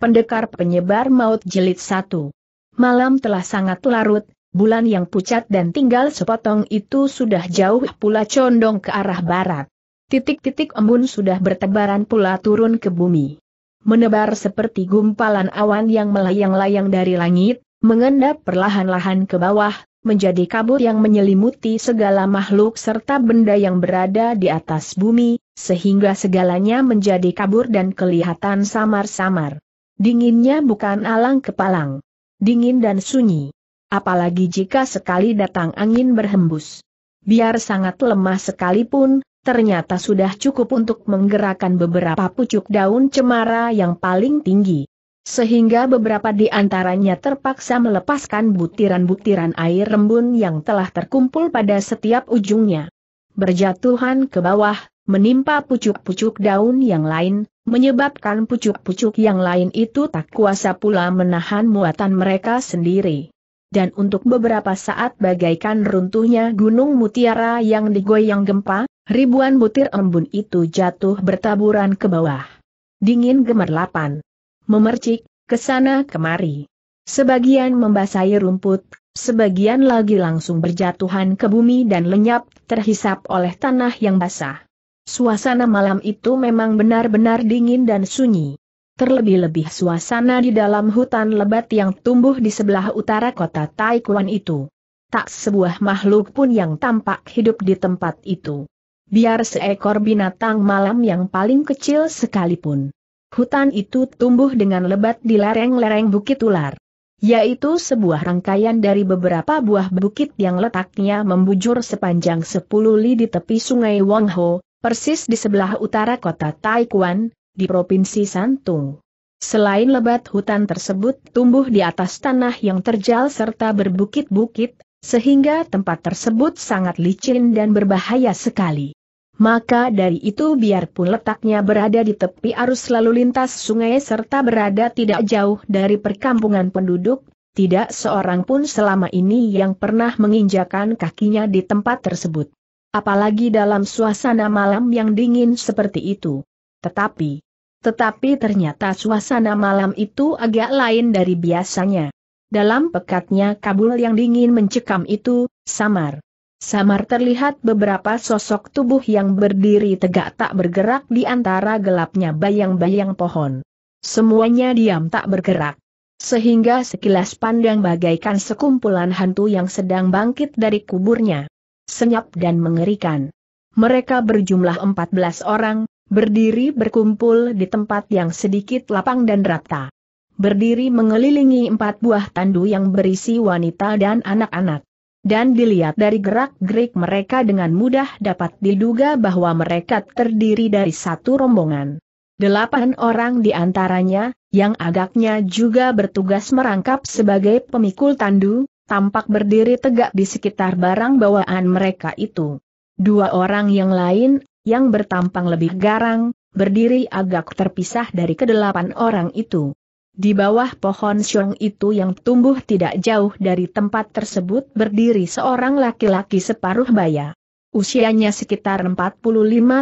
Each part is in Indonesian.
Pendekar Penyebar Maut jelit satu. Malam telah sangat larut, bulan yang pucat dan tinggal sepotong itu sudah jauh pula condong ke arah barat. Titik-titik embun sudah bertebaran pula turun ke bumi. Menebar seperti gumpalan awan yang melayang-layang dari langit, mengendap perlahan-lahan ke bawah, menjadi kabut yang menyelimuti segala makhluk serta benda yang berada di atas bumi, sehingga segalanya menjadi kabur dan kelihatan samar-samar. Dinginnya bukan alang kepalang. Dingin dan sunyi. Apalagi jika sekali datang angin berhembus. Biar sangat lemah sekalipun, ternyata sudah cukup untuk menggerakkan beberapa pucuk daun cemara yang paling tinggi. Sehingga beberapa di antaranya terpaksa melepaskan butiran-butiran air rembun yang telah terkumpul pada setiap ujungnya. Berjatuhan ke bawah, menimpa pucuk-pucuk daun yang lain, menyebabkan pucuk-pucuk yang lain itu tak kuasa pula menahan muatan mereka sendiri. Dan untuk beberapa saat bagaikan runtuhnya gunung mutiara yang digoyang gempa, ribuan butir embun itu jatuh bertaburan ke bawah. Dingin gemerlapan. Memercik, kesana kemari. Sebagian membasahi rumput, sebagian lagi langsung berjatuhan ke bumi dan lenyap, terhisap oleh tanah yang basah. Suasana malam itu memang benar-benar dingin dan sunyi. Terlebih-lebih suasana di dalam hutan lebat yang tumbuh di sebelah utara kota Taikuan itu. Tak sebuah makhluk pun yang tampak hidup di tempat itu. Biar seekor binatang malam yang paling kecil sekalipun. Hutan itu tumbuh dengan lebat di lereng-lereng bukit ular. Yaitu sebuah rangkaian dari beberapa buah bukit yang letaknya membujur sepanjang 10 li di tepi sungai Wangho, persis di sebelah utara kota Taikuan, di Provinsi Santung. Selain lebat hutan tersebut tumbuh di atas tanah yang terjal serta berbukit-bukit, sehingga tempat tersebut sangat licin dan berbahaya sekali. Maka dari itu biarpun letaknya berada di tepi arus lalu lintas sungai serta berada tidak jauh dari perkampungan penduduk, tidak seorang pun selama ini yang pernah menginjakan kakinya di tempat tersebut apalagi dalam suasana malam yang dingin seperti itu. Tetapi, tetapi ternyata suasana malam itu agak lain dari biasanya. Dalam pekatnya kabul yang dingin mencekam itu, samar. Samar terlihat beberapa sosok tubuh yang berdiri tegak tak bergerak di antara gelapnya bayang-bayang pohon. Semuanya diam tak bergerak sehingga sekilas pandang bagaikan sekumpulan hantu yang sedang bangkit dari kuburnya senyap dan mengerikan. Mereka berjumlah 14 orang, berdiri berkumpul di tempat yang sedikit lapang dan rata. Berdiri mengelilingi empat buah tandu yang berisi wanita dan anak-anak. Dan dilihat dari gerak-gerik mereka dengan mudah dapat diduga bahwa mereka terdiri dari satu rombongan. Delapan orang di antaranya, yang agaknya juga bertugas merangkap sebagai pemikul tandu, tampak berdiri tegak di sekitar barang bawaan mereka itu. Dua orang yang lain, yang bertampang lebih garang, berdiri agak terpisah dari kedelapan orang itu. Di bawah pohon siong itu yang tumbuh tidak jauh dari tempat tersebut berdiri seorang laki-laki separuh baya. Usianya sekitar 45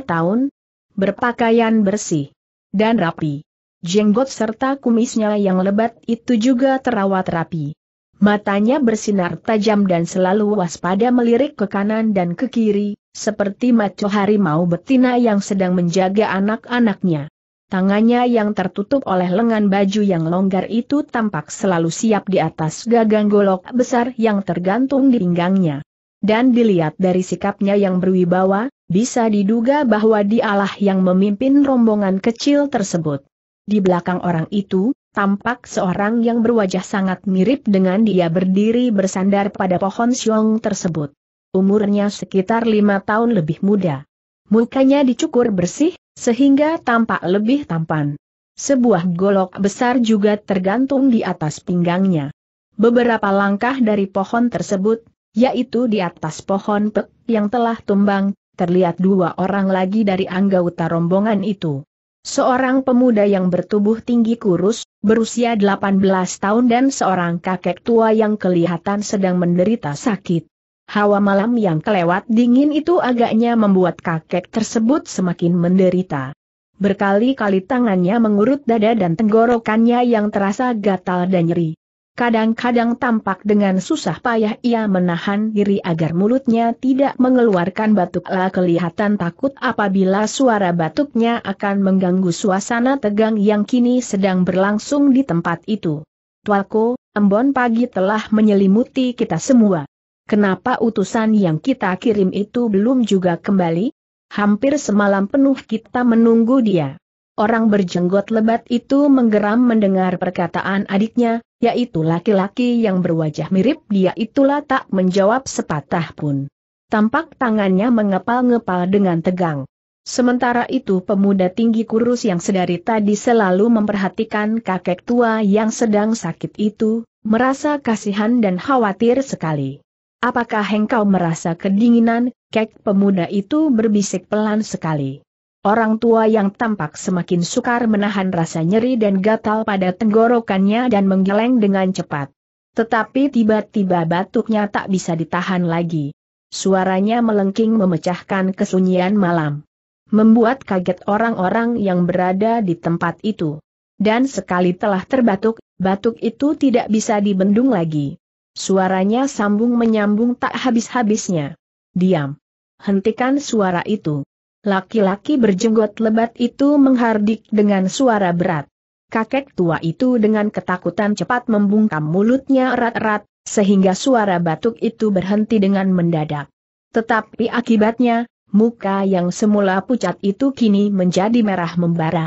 tahun, berpakaian bersih dan rapi. Jenggot serta kumisnya yang lebat itu juga terawat rapi. Matanya bersinar tajam dan selalu waspada melirik ke kanan dan ke kiri, seperti maco harimau betina yang sedang menjaga anak-anaknya. Tangannya yang tertutup oleh lengan baju yang longgar itu tampak selalu siap di atas gagang golok besar yang tergantung di pinggangnya. Dan dilihat dari sikapnya yang berwibawa, bisa diduga bahwa dialah yang memimpin rombongan kecil tersebut. Di belakang orang itu, tampak seorang yang berwajah sangat mirip dengan dia berdiri bersandar pada pohon siong tersebut. Umurnya sekitar lima tahun lebih muda. Mukanya dicukur bersih, sehingga tampak lebih tampan. Sebuah golok besar juga tergantung di atas pinggangnya. Beberapa langkah dari pohon tersebut, yaitu di atas pohon pek yang telah tumbang, terlihat dua orang lagi dari anggota rombongan itu. Seorang pemuda yang bertubuh tinggi kurus, berusia 18 tahun dan seorang kakek tua yang kelihatan sedang menderita sakit. Hawa malam yang kelewat dingin itu agaknya membuat kakek tersebut semakin menderita. Berkali-kali tangannya mengurut dada dan tenggorokannya yang terasa gatal dan nyeri. Kadang-kadang tampak dengan susah payah ia menahan diri agar mulutnya tidak mengeluarkan batuk La kelihatan takut apabila suara batuknya akan mengganggu suasana tegang yang kini sedang berlangsung di tempat itu. Tuako, embon pagi telah menyelimuti kita semua. Kenapa utusan yang kita kirim itu belum juga kembali? Hampir semalam penuh kita menunggu dia. Orang berjenggot lebat itu menggeram mendengar perkataan adiknya, yaitu laki-laki yang berwajah mirip dia itulah tak menjawab sepatah pun. Tampak tangannya mengepal-ngepal dengan tegang. Sementara itu pemuda tinggi kurus yang sedari tadi selalu memperhatikan kakek tua yang sedang sakit itu, merasa kasihan dan khawatir sekali. Apakah engkau merasa kedinginan, kek pemuda itu berbisik pelan sekali. Orang tua yang tampak semakin sukar menahan rasa nyeri dan gatal pada tenggorokannya dan menggeleng dengan cepat. Tetapi tiba-tiba batuknya tak bisa ditahan lagi. Suaranya melengking memecahkan kesunyian malam. Membuat kaget orang-orang yang berada di tempat itu. Dan sekali telah terbatuk, batuk itu tidak bisa dibendung lagi. Suaranya sambung menyambung tak habis-habisnya. Diam. Hentikan suara itu. Laki-laki berjenggot lebat itu menghardik dengan suara berat. Kakek tua itu dengan ketakutan cepat membungkam mulutnya erat-erat, sehingga suara batuk itu berhenti dengan mendadak. Tetapi akibatnya, muka yang semula pucat itu kini menjadi merah membara.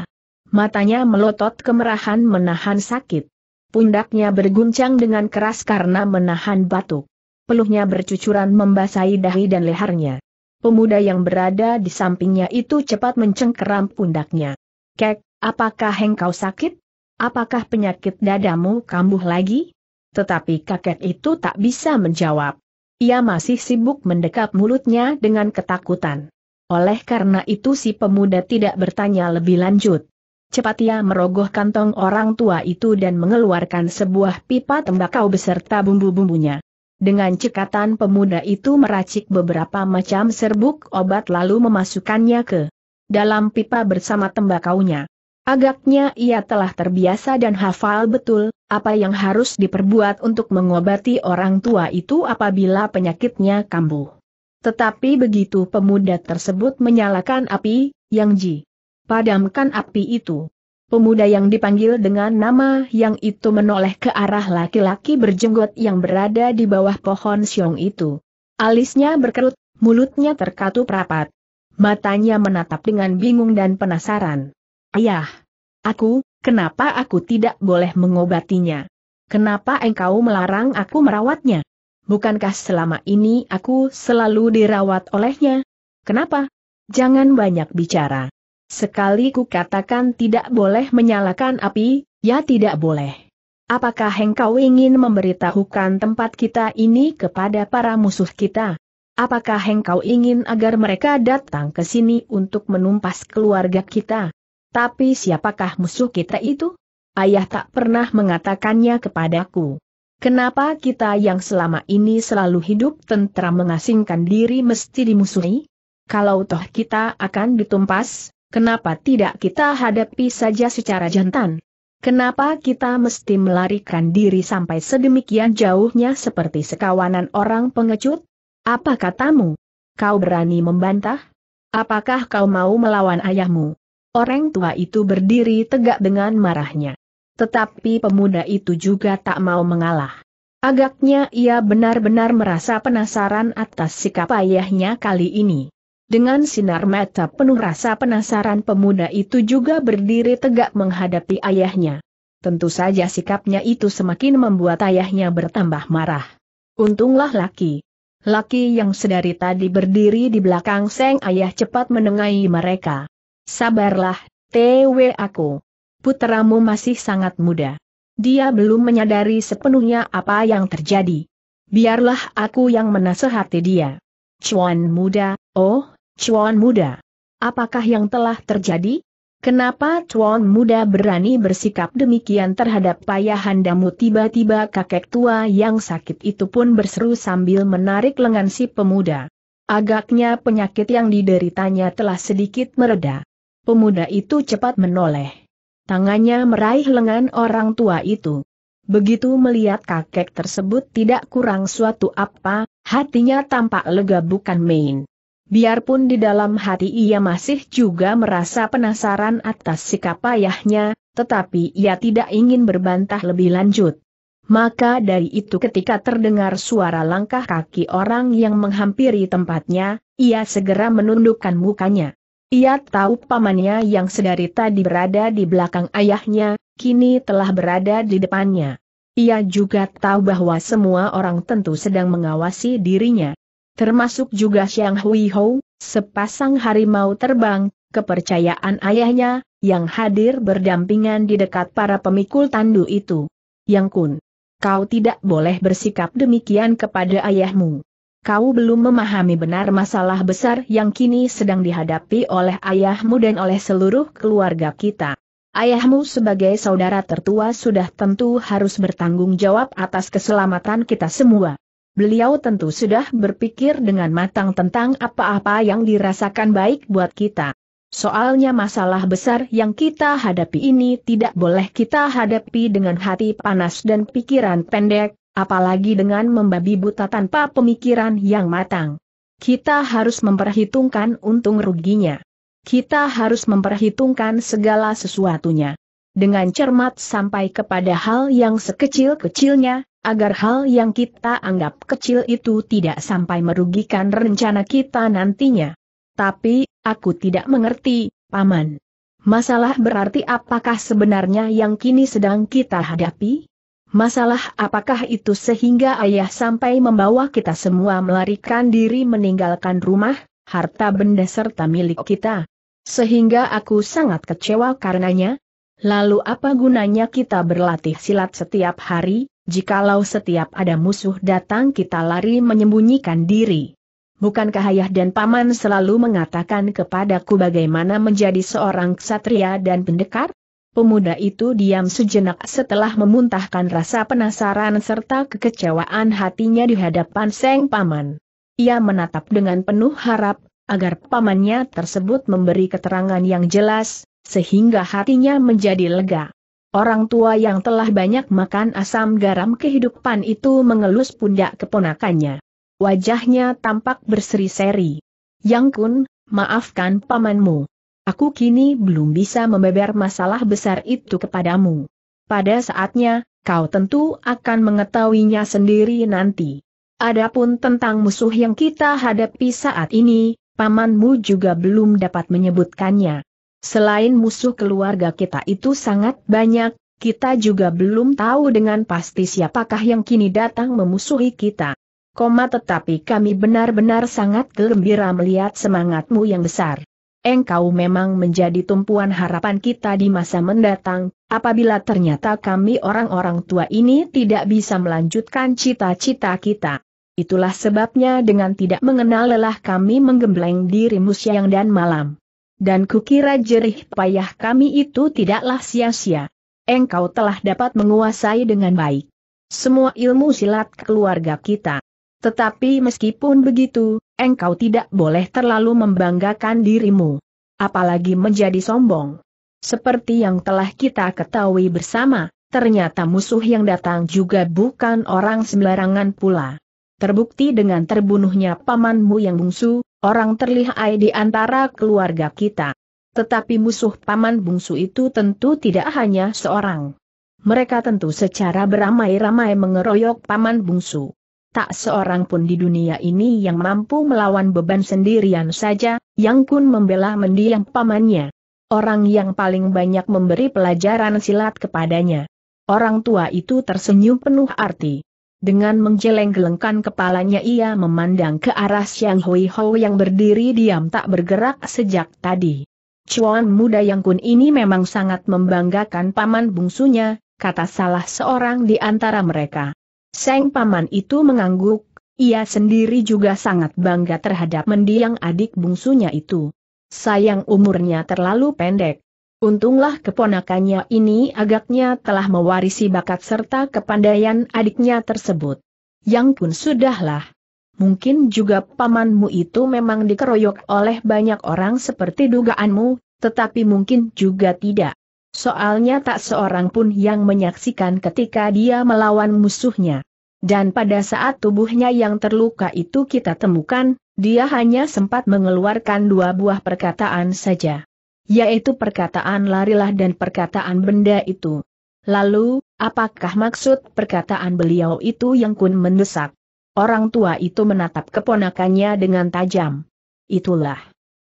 Matanya melotot kemerahan menahan sakit. Pundaknya berguncang dengan keras karena menahan batuk. Peluhnya bercucuran membasahi dahi dan lehernya. Pemuda yang berada di sampingnya itu cepat mencengkeram pundaknya. Kek, apakah engkau sakit? Apakah penyakit dadamu kambuh lagi? Tetapi kakek itu tak bisa menjawab. Ia masih sibuk mendekap mulutnya dengan ketakutan. Oleh karena itu si pemuda tidak bertanya lebih lanjut. Cepat ia merogoh kantong orang tua itu dan mengeluarkan sebuah pipa tembakau beserta bumbu-bumbunya. Dengan cekatan pemuda itu meracik beberapa macam serbuk obat lalu memasukkannya ke dalam pipa bersama tembakaunya. Agaknya ia telah terbiasa dan hafal betul, apa yang harus diperbuat untuk mengobati orang tua itu apabila penyakitnya kambuh. Tetapi begitu pemuda tersebut menyalakan api, Yang Ji padamkan api itu. Pemuda yang dipanggil dengan nama yang itu menoleh ke arah laki-laki berjenggot yang berada di bawah pohon siung itu. Alisnya berkerut, mulutnya terkatup rapat. Matanya menatap dengan bingung dan penasaran. Ayah, aku, kenapa aku tidak boleh mengobatinya? Kenapa engkau melarang aku merawatnya? Bukankah selama ini aku selalu dirawat olehnya? Kenapa? Jangan banyak bicara. Sekali ku katakan tidak boleh menyalakan api, ya tidak boleh. Apakah engkau ingin memberitahukan tempat kita ini kepada para musuh kita? Apakah engkau ingin agar mereka datang ke sini untuk menumpas keluarga kita? Tapi siapakah musuh kita itu? Ayah tak pernah mengatakannya kepadaku. Kenapa kita yang selama ini selalu hidup tentram mengasingkan diri mesti dimusuhi? Kalau toh kita akan ditumpas, Kenapa tidak kita hadapi saja secara jantan? Kenapa kita mesti melarikan diri sampai sedemikian jauhnya seperti sekawanan orang pengecut? Apa katamu? Kau berani membantah? Apakah kau mau melawan ayahmu? Orang tua itu berdiri tegak dengan marahnya. Tetapi pemuda itu juga tak mau mengalah. Agaknya ia benar-benar merasa penasaran atas sikap ayahnya kali ini. Dengan sinar mata penuh rasa penasaran pemuda itu juga berdiri tegak menghadapi ayahnya. Tentu saja sikapnya itu semakin membuat ayahnya bertambah marah. Untunglah laki. Laki yang sedari tadi berdiri di belakang seng ayah cepat menengahi mereka. Sabarlah, TW aku. Puteramu masih sangat muda. Dia belum menyadari sepenuhnya apa yang terjadi biarlah aku yang menasehati dia. Cuan muda, oh, Chuan Muda. Apakah yang telah terjadi? Kenapa Chuan Muda berani bersikap demikian terhadap payahandamu tiba-tiba kakek tua yang sakit itu pun berseru sambil menarik lengan si pemuda. Agaknya penyakit yang dideritanya telah sedikit mereda. Pemuda itu cepat menoleh. Tangannya meraih lengan orang tua itu. Begitu melihat kakek tersebut tidak kurang suatu apa, hatinya tampak lega bukan main. Biarpun di dalam hati ia masih juga merasa penasaran atas sikap ayahnya, tetapi ia tidak ingin berbantah lebih lanjut. Maka dari itu ketika terdengar suara langkah kaki orang yang menghampiri tempatnya, ia segera menundukkan mukanya. Ia tahu pamannya yang sedari tadi berada di belakang ayahnya, kini telah berada di depannya. Ia juga tahu bahwa semua orang tentu sedang mengawasi dirinya termasuk juga Xiang Hui sepasang harimau terbang, kepercayaan ayahnya, yang hadir berdampingan di dekat para pemikul tandu itu. Yang Kun, kau tidak boleh bersikap demikian kepada ayahmu. Kau belum memahami benar masalah besar yang kini sedang dihadapi oleh ayahmu dan oleh seluruh keluarga kita. Ayahmu sebagai saudara tertua sudah tentu harus bertanggung jawab atas keselamatan kita semua beliau tentu sudah berpikir dengan matang tentang apa-apa yang dirasakan baik buat kita. Soalnya masalah besar yang kita hadapi ini tidak boleh kita hadapi dengan hati panas dan pikiran pendek, apalagi dengan membabi buta tanpa pemikiran yang matang. Kita harus memperhitungkan untung ruginya. Kita harus memperhitungkan segala sesuatunya. Dengan cermat sampai kepada hal yang sekecil-kecilnya, agar hal yang kita anggap kecil itu tidak sampai merugikan rencana kita nantinya. Tapi, aku tidak mengerti, Paman. Masalah berarti apakah sebenarnya yang kini sedang kita hadapi? Masalah apakah itu sehingga ayah sampai membawa kita semua melarikan diri meninggalkan rumah, harta benda serta milik kita? Sehingga aku sangat kecewa karenanya. Lalu apa gunanya kita berlatih silat setiap hari, Jikalau setiap ada musuh datang kita lari menyembunyikan diri. Bukankah ayah dan paman selalu mengatakan kepadaku bagaimana menjadi seorang ksatria dan pendekar? Pemuda itu diam sejenak setelah memuntahkan rasa penasaran serta kekecewaan hatinya di hadapan Seng Paman. Ia menatap dengan penuh harap, agar pamannya tersebut memberi keterangan yang jelas, sehingga hatinya menjadi lega. Orang tua yang telah banyak makan asam garam kehidupan itu mengelus pundak keponakannya. Wajahnya tampak berseri-seri. Yang kun, maafkan pamanmu. Aku kini belum bisa membeber masalah besar itu kepadamu. Pada saatnya, kau tentu akan mengetahuinya sendiri nanti. Adapun tentang musuh yang kita hadapi saat ini, pamanmu juga belum dapat menyebutkannya. Selain musuh keluarga kita itu sangat banyak, kita juga belum tahu dengan pasti siapakah yang kini datang memusuhi kita. Koma tetapi kami benar-benar sangat gembira melihat semangatmu yang besar. Engkau memang menjadi tumpuan harapan kita di masa mendatang, apabila ternyata kami orang-orang tua ini tidak bisa melanjutkan cita-cita kita. Itulah sebabnya dengan tidak mengenal lelah kami menggembleng dirimu siang dan malam dan kukira jerih payah kami itu tidaklah sia-sia. Engkau telah dapat menguasai dengan baik semua ilmu silat keluarga kita. Tetapi meskipun begitu, engkau tidak boleh terlalu membanggakan dirimu. Apalagi menjadi sombong. Seperti yang telah kita ketahui bersama, ternyata musuh yang datang juga bukan orang sembarangan pula. Terbukti dengan terbunuhnya pamanmu yang bungsu, orang terlihai di antara keluarga kita. Tetapi musuh paman bungsu itu tentu tidak hanya seorang. Mereka tentu secara beramai-ramai mengeroyok paman bungsu. Tak seorang pun di dunia ini yang mampu melawan beban sendirian saja, yang kun membela mendiang pamannya. Orang yang paling banyak memberi pelajaran silat kepadanya. Orang tua itu tersenyum penuh arti. Dengan menggeleng-gelengkan kepalanya ia memandang ke arah Siang Hui Ho yang berdiri diam tak bergerak sejak tadi. Cuan muda yang kun ini memang sangat membanggakan paman bungsunya, kata salah seorang di antara mereka. Seng paman itu mengangguk, ia sendiri juga sangat bangga terhadap mendiang adik bungsunya itu. Sayang umurnya terlalu pendek, Untunglah keponakannya ini agaknya telah mewarisi bakat serta kepandaian adiknya tersebut. Yang pun sudahlah. Mungkin juga pamanmu itu memang dikeroyok oleh banyak orang seperti dugaanmu, tetapi mungkin juga tidak. Soalnya tak seorang pun yang menyaksikan ketika dia melawan musuhnya. Dan pada saat tubuhnya yang terluka itu kita temukan, dia hanya sempat mengeluarkan dua buah perkataan saja yaitu perkataan larilah dan perkataan benda itu. Lalu, apakah maksud perkataan beliau itu yang kun mendesak? Orang tua itu menatap keponakannya dengan tajam. Itulah.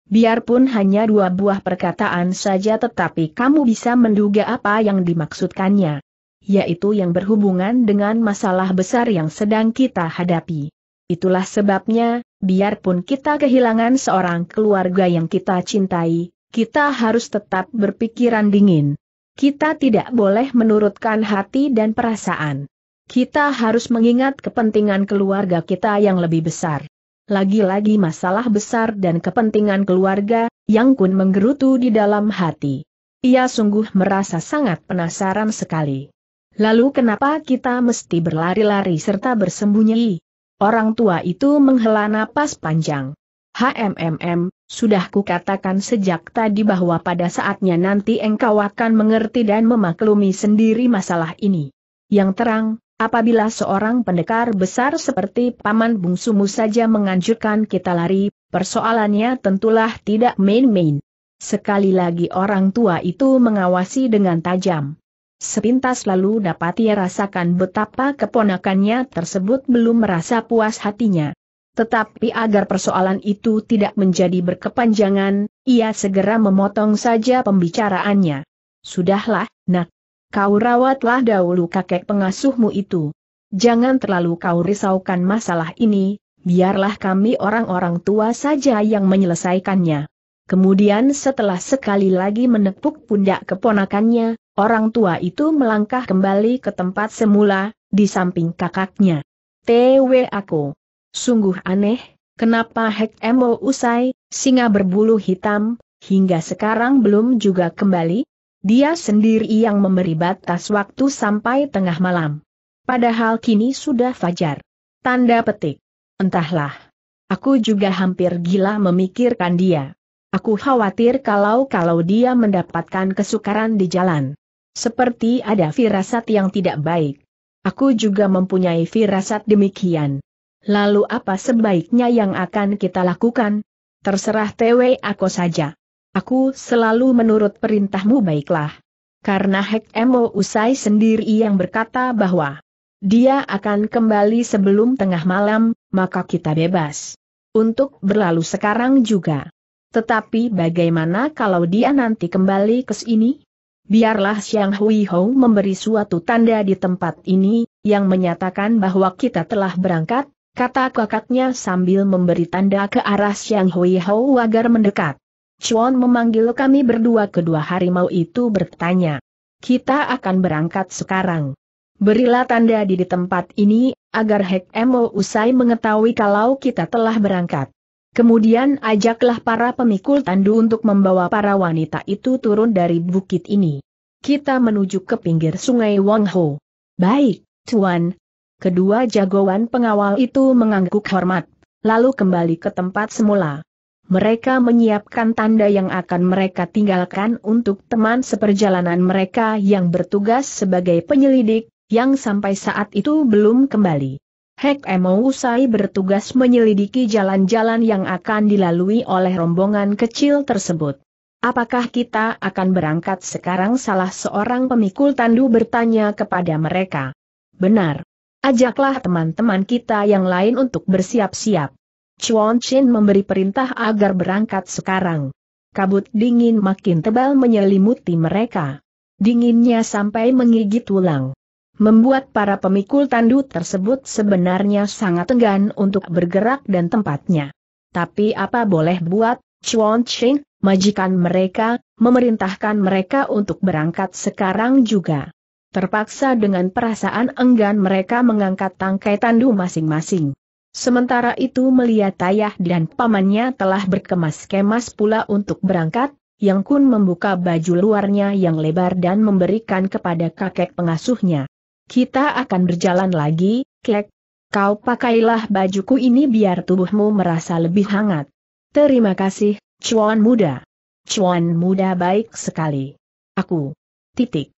Biarpun hanya dua buah perkataan saja tetapi kamu bisa menduga apa yang dimaksudkannya. Yaitu yang berhubungan dengan masalah besar yang sedang kita hadapi. Itulah sebabnya, biarpun kita kehilangan seorang keluarga yang kita cintai, kita harus tetap berpikiran dingin. Kita tidak boleh menurutkan hati dan perasaan. Kita harus mengingat kepentingan keluarga kita yang lebih besar. Lagi-lagi masalah besar dan kepentingan keluarga, Yang Kun menggerutu di dalam hati. Ia sungguh merasa sangat penasaran sekali. Lalu kenapa kita mesti berlari-lari serta bersembunyi? Orang tua itu menghela napas panjang. HMMM, sudah kukatakan sejak tadi bahwa pada saatnya nanti engkau akan mengerti dan memaklumi sendiri masalah ini. Yang terang, apabila seorang pendekar besar seperti Paman Bungsumu saja menganjurkan kita lari, persoalannya tentulah tidak main-main. Sekali lagi orang tua itu mengawasi dengan tajam. Sepintas lalu dapat ia rasakan betapa keponakannya tersebut belum merasa puas hatinya. Tetapi agar persoalan itu tidak menjadi berkepanjangan, ia segera memotong saja pembicaraannya. Sudahlah, nak. Kau rawatlah dahulu kakek pengasuhmu itu. Jangan terlalu kau risaukan masalah ini, biarlah kami orang-orang tua saja yang menyelesaikannya. Kemudian setelah sekali lagi menepuk pundak keponakannya, orang tua itu melangkah kembali ke tempat semula, di samping kakaknya. Tw aku. Sungguh aneh, kenapa Hek Emo usai, singa berbulu hitam, hingga sekarang belum juga kembali? Dia sendiri yang memberi batas waktu sampai tengah malam. Padahal kini sudah fajar. Tanda petik. Entahlah. Aku juga hampir gila memikirkan dia. Aku khawatir kalau-kalau dia mendapatkan kesukaran di jalan. Seperti ada firasat yang tidak baik. Aku juga mempunyai firasat demikian. Lalu apa sebaiknya yang akan kita lakukan? Terserah TW aku saja. Aku selalu menurut perintahmu baiklah. Karena Hek Emo usai sendiri yang berkata bahwa dia akan kembali sebelum tengah malam, maka kita bebas. Untuk berlalu sekarang juga. Tetapi bagaimana kalau dia nanti kembali ke sini? Biarlah Siang Hui Hou memberi suatu tanda di tempat ini, yang menyatakan bahwa kita telah berangkat, kata kakaknya sambil memberi tanda ke arah Xiang Hui Hou agar mendekat. Chuan memanggil kami berdua kedua harimau itu bertanya. Kita akan berangkat sekarang. Berilah tanda di, tempat ini, agar Hek Emo usai mengetahui kalau kita telah berangkat. Kemudian ajaklah para pemikul tandu untuk membawa para wanita itu turun dari bukit ini. Kita menuju ke pinggir sungai Wangho. Baik, Tuan, Kedua jagoan pengawal itu mengangguk hormat, lalu kembali ke tempat semula. Mereka menyiapkan tanda yang akan mereka tinggalkan untuk teman seperjalanan mereka yang bertugas sebagai penyelidik, yang sampai saat itu belum kembali. Hek Emo usai bertugas menyelidiki jalan-jalan yang akan dilalui oleh rombongan kecil tersebut. Apakah kita akan berangkat sekarang salah seorang pemikul tandu bertanya kepada mereka. Benar, Ajaklah teman-teman kita yang lain untuk bersiap-siap. Chuan Chin memberi perintah agar berangkat sekarang. Kabut dingin makin tebal menyelimuti mereka. Dinginnya sampai menggigit tulang. Membuat para pemikul tandu tersebut sebenarnya sangat enggan untuk bergerak dan tempatnya. Tapi apa boleh buat, Chuan Chin, majikan mereka, memerintahkan mereka untuk berangkat sekarang juga. Terpaksa dengan perasaan enggan mereka mengangkat tangkai tandu masing-masing. Sementara itu melihat ayah dan pamannya telah berkemas-kemas pula untuk berangkat, Yang Kun membuka baju luarnya yang lebar dan memberikan kepada kakek pengasuhnya. Kita akan berjalan lagi, kek. Kau pakailah bajuku ini biar tubuhmu merasa lebih hangat. Terima kasih, Cuan Muda. Cuan Muda baik sekali. Aku. Titik.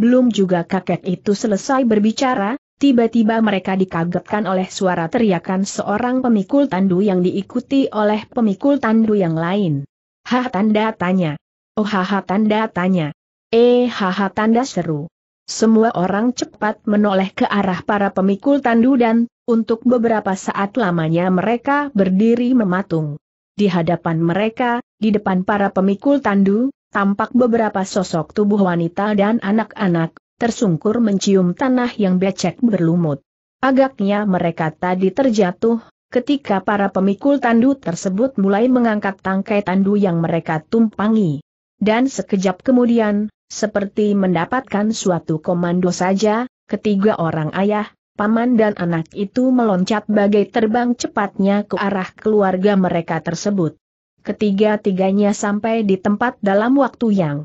Belum juga kakek itu selesai berbicara, tiba-tiba mereka dikagetkan oleh suara teriakan seorang pemikul tandu yang diikuti oleh pemikul tandu yang lain. Hah tanda tanya. Oh haha tanda tanya. Eh haha tanda seru. Semua orang cepat menoleh ke arah para pemikul tandu dan, untuk beberapa saat lamanya mereka berdiri mematung. Di hadapan mereka, di depan para pemikul tandu, tampak beberapa sosok tubuh wanita dan anak-anak, tersungkur mencium tanah yang becek berlumut. Agaknya mereka tadi terjatuh, ketika para pemikul tandu tersebut mulai mengangkat tangkai tandu yang mereka tumpangi. Dan sekejap kemudian, seperti mendapatkan suatu komando saja, ketiga orang ayah, paman dan anak itu meloncat bagai terbang cepatnya ke arah keluarga mereka tersebut. Ketiga-tiganya sampai di tempat dalam waktu yang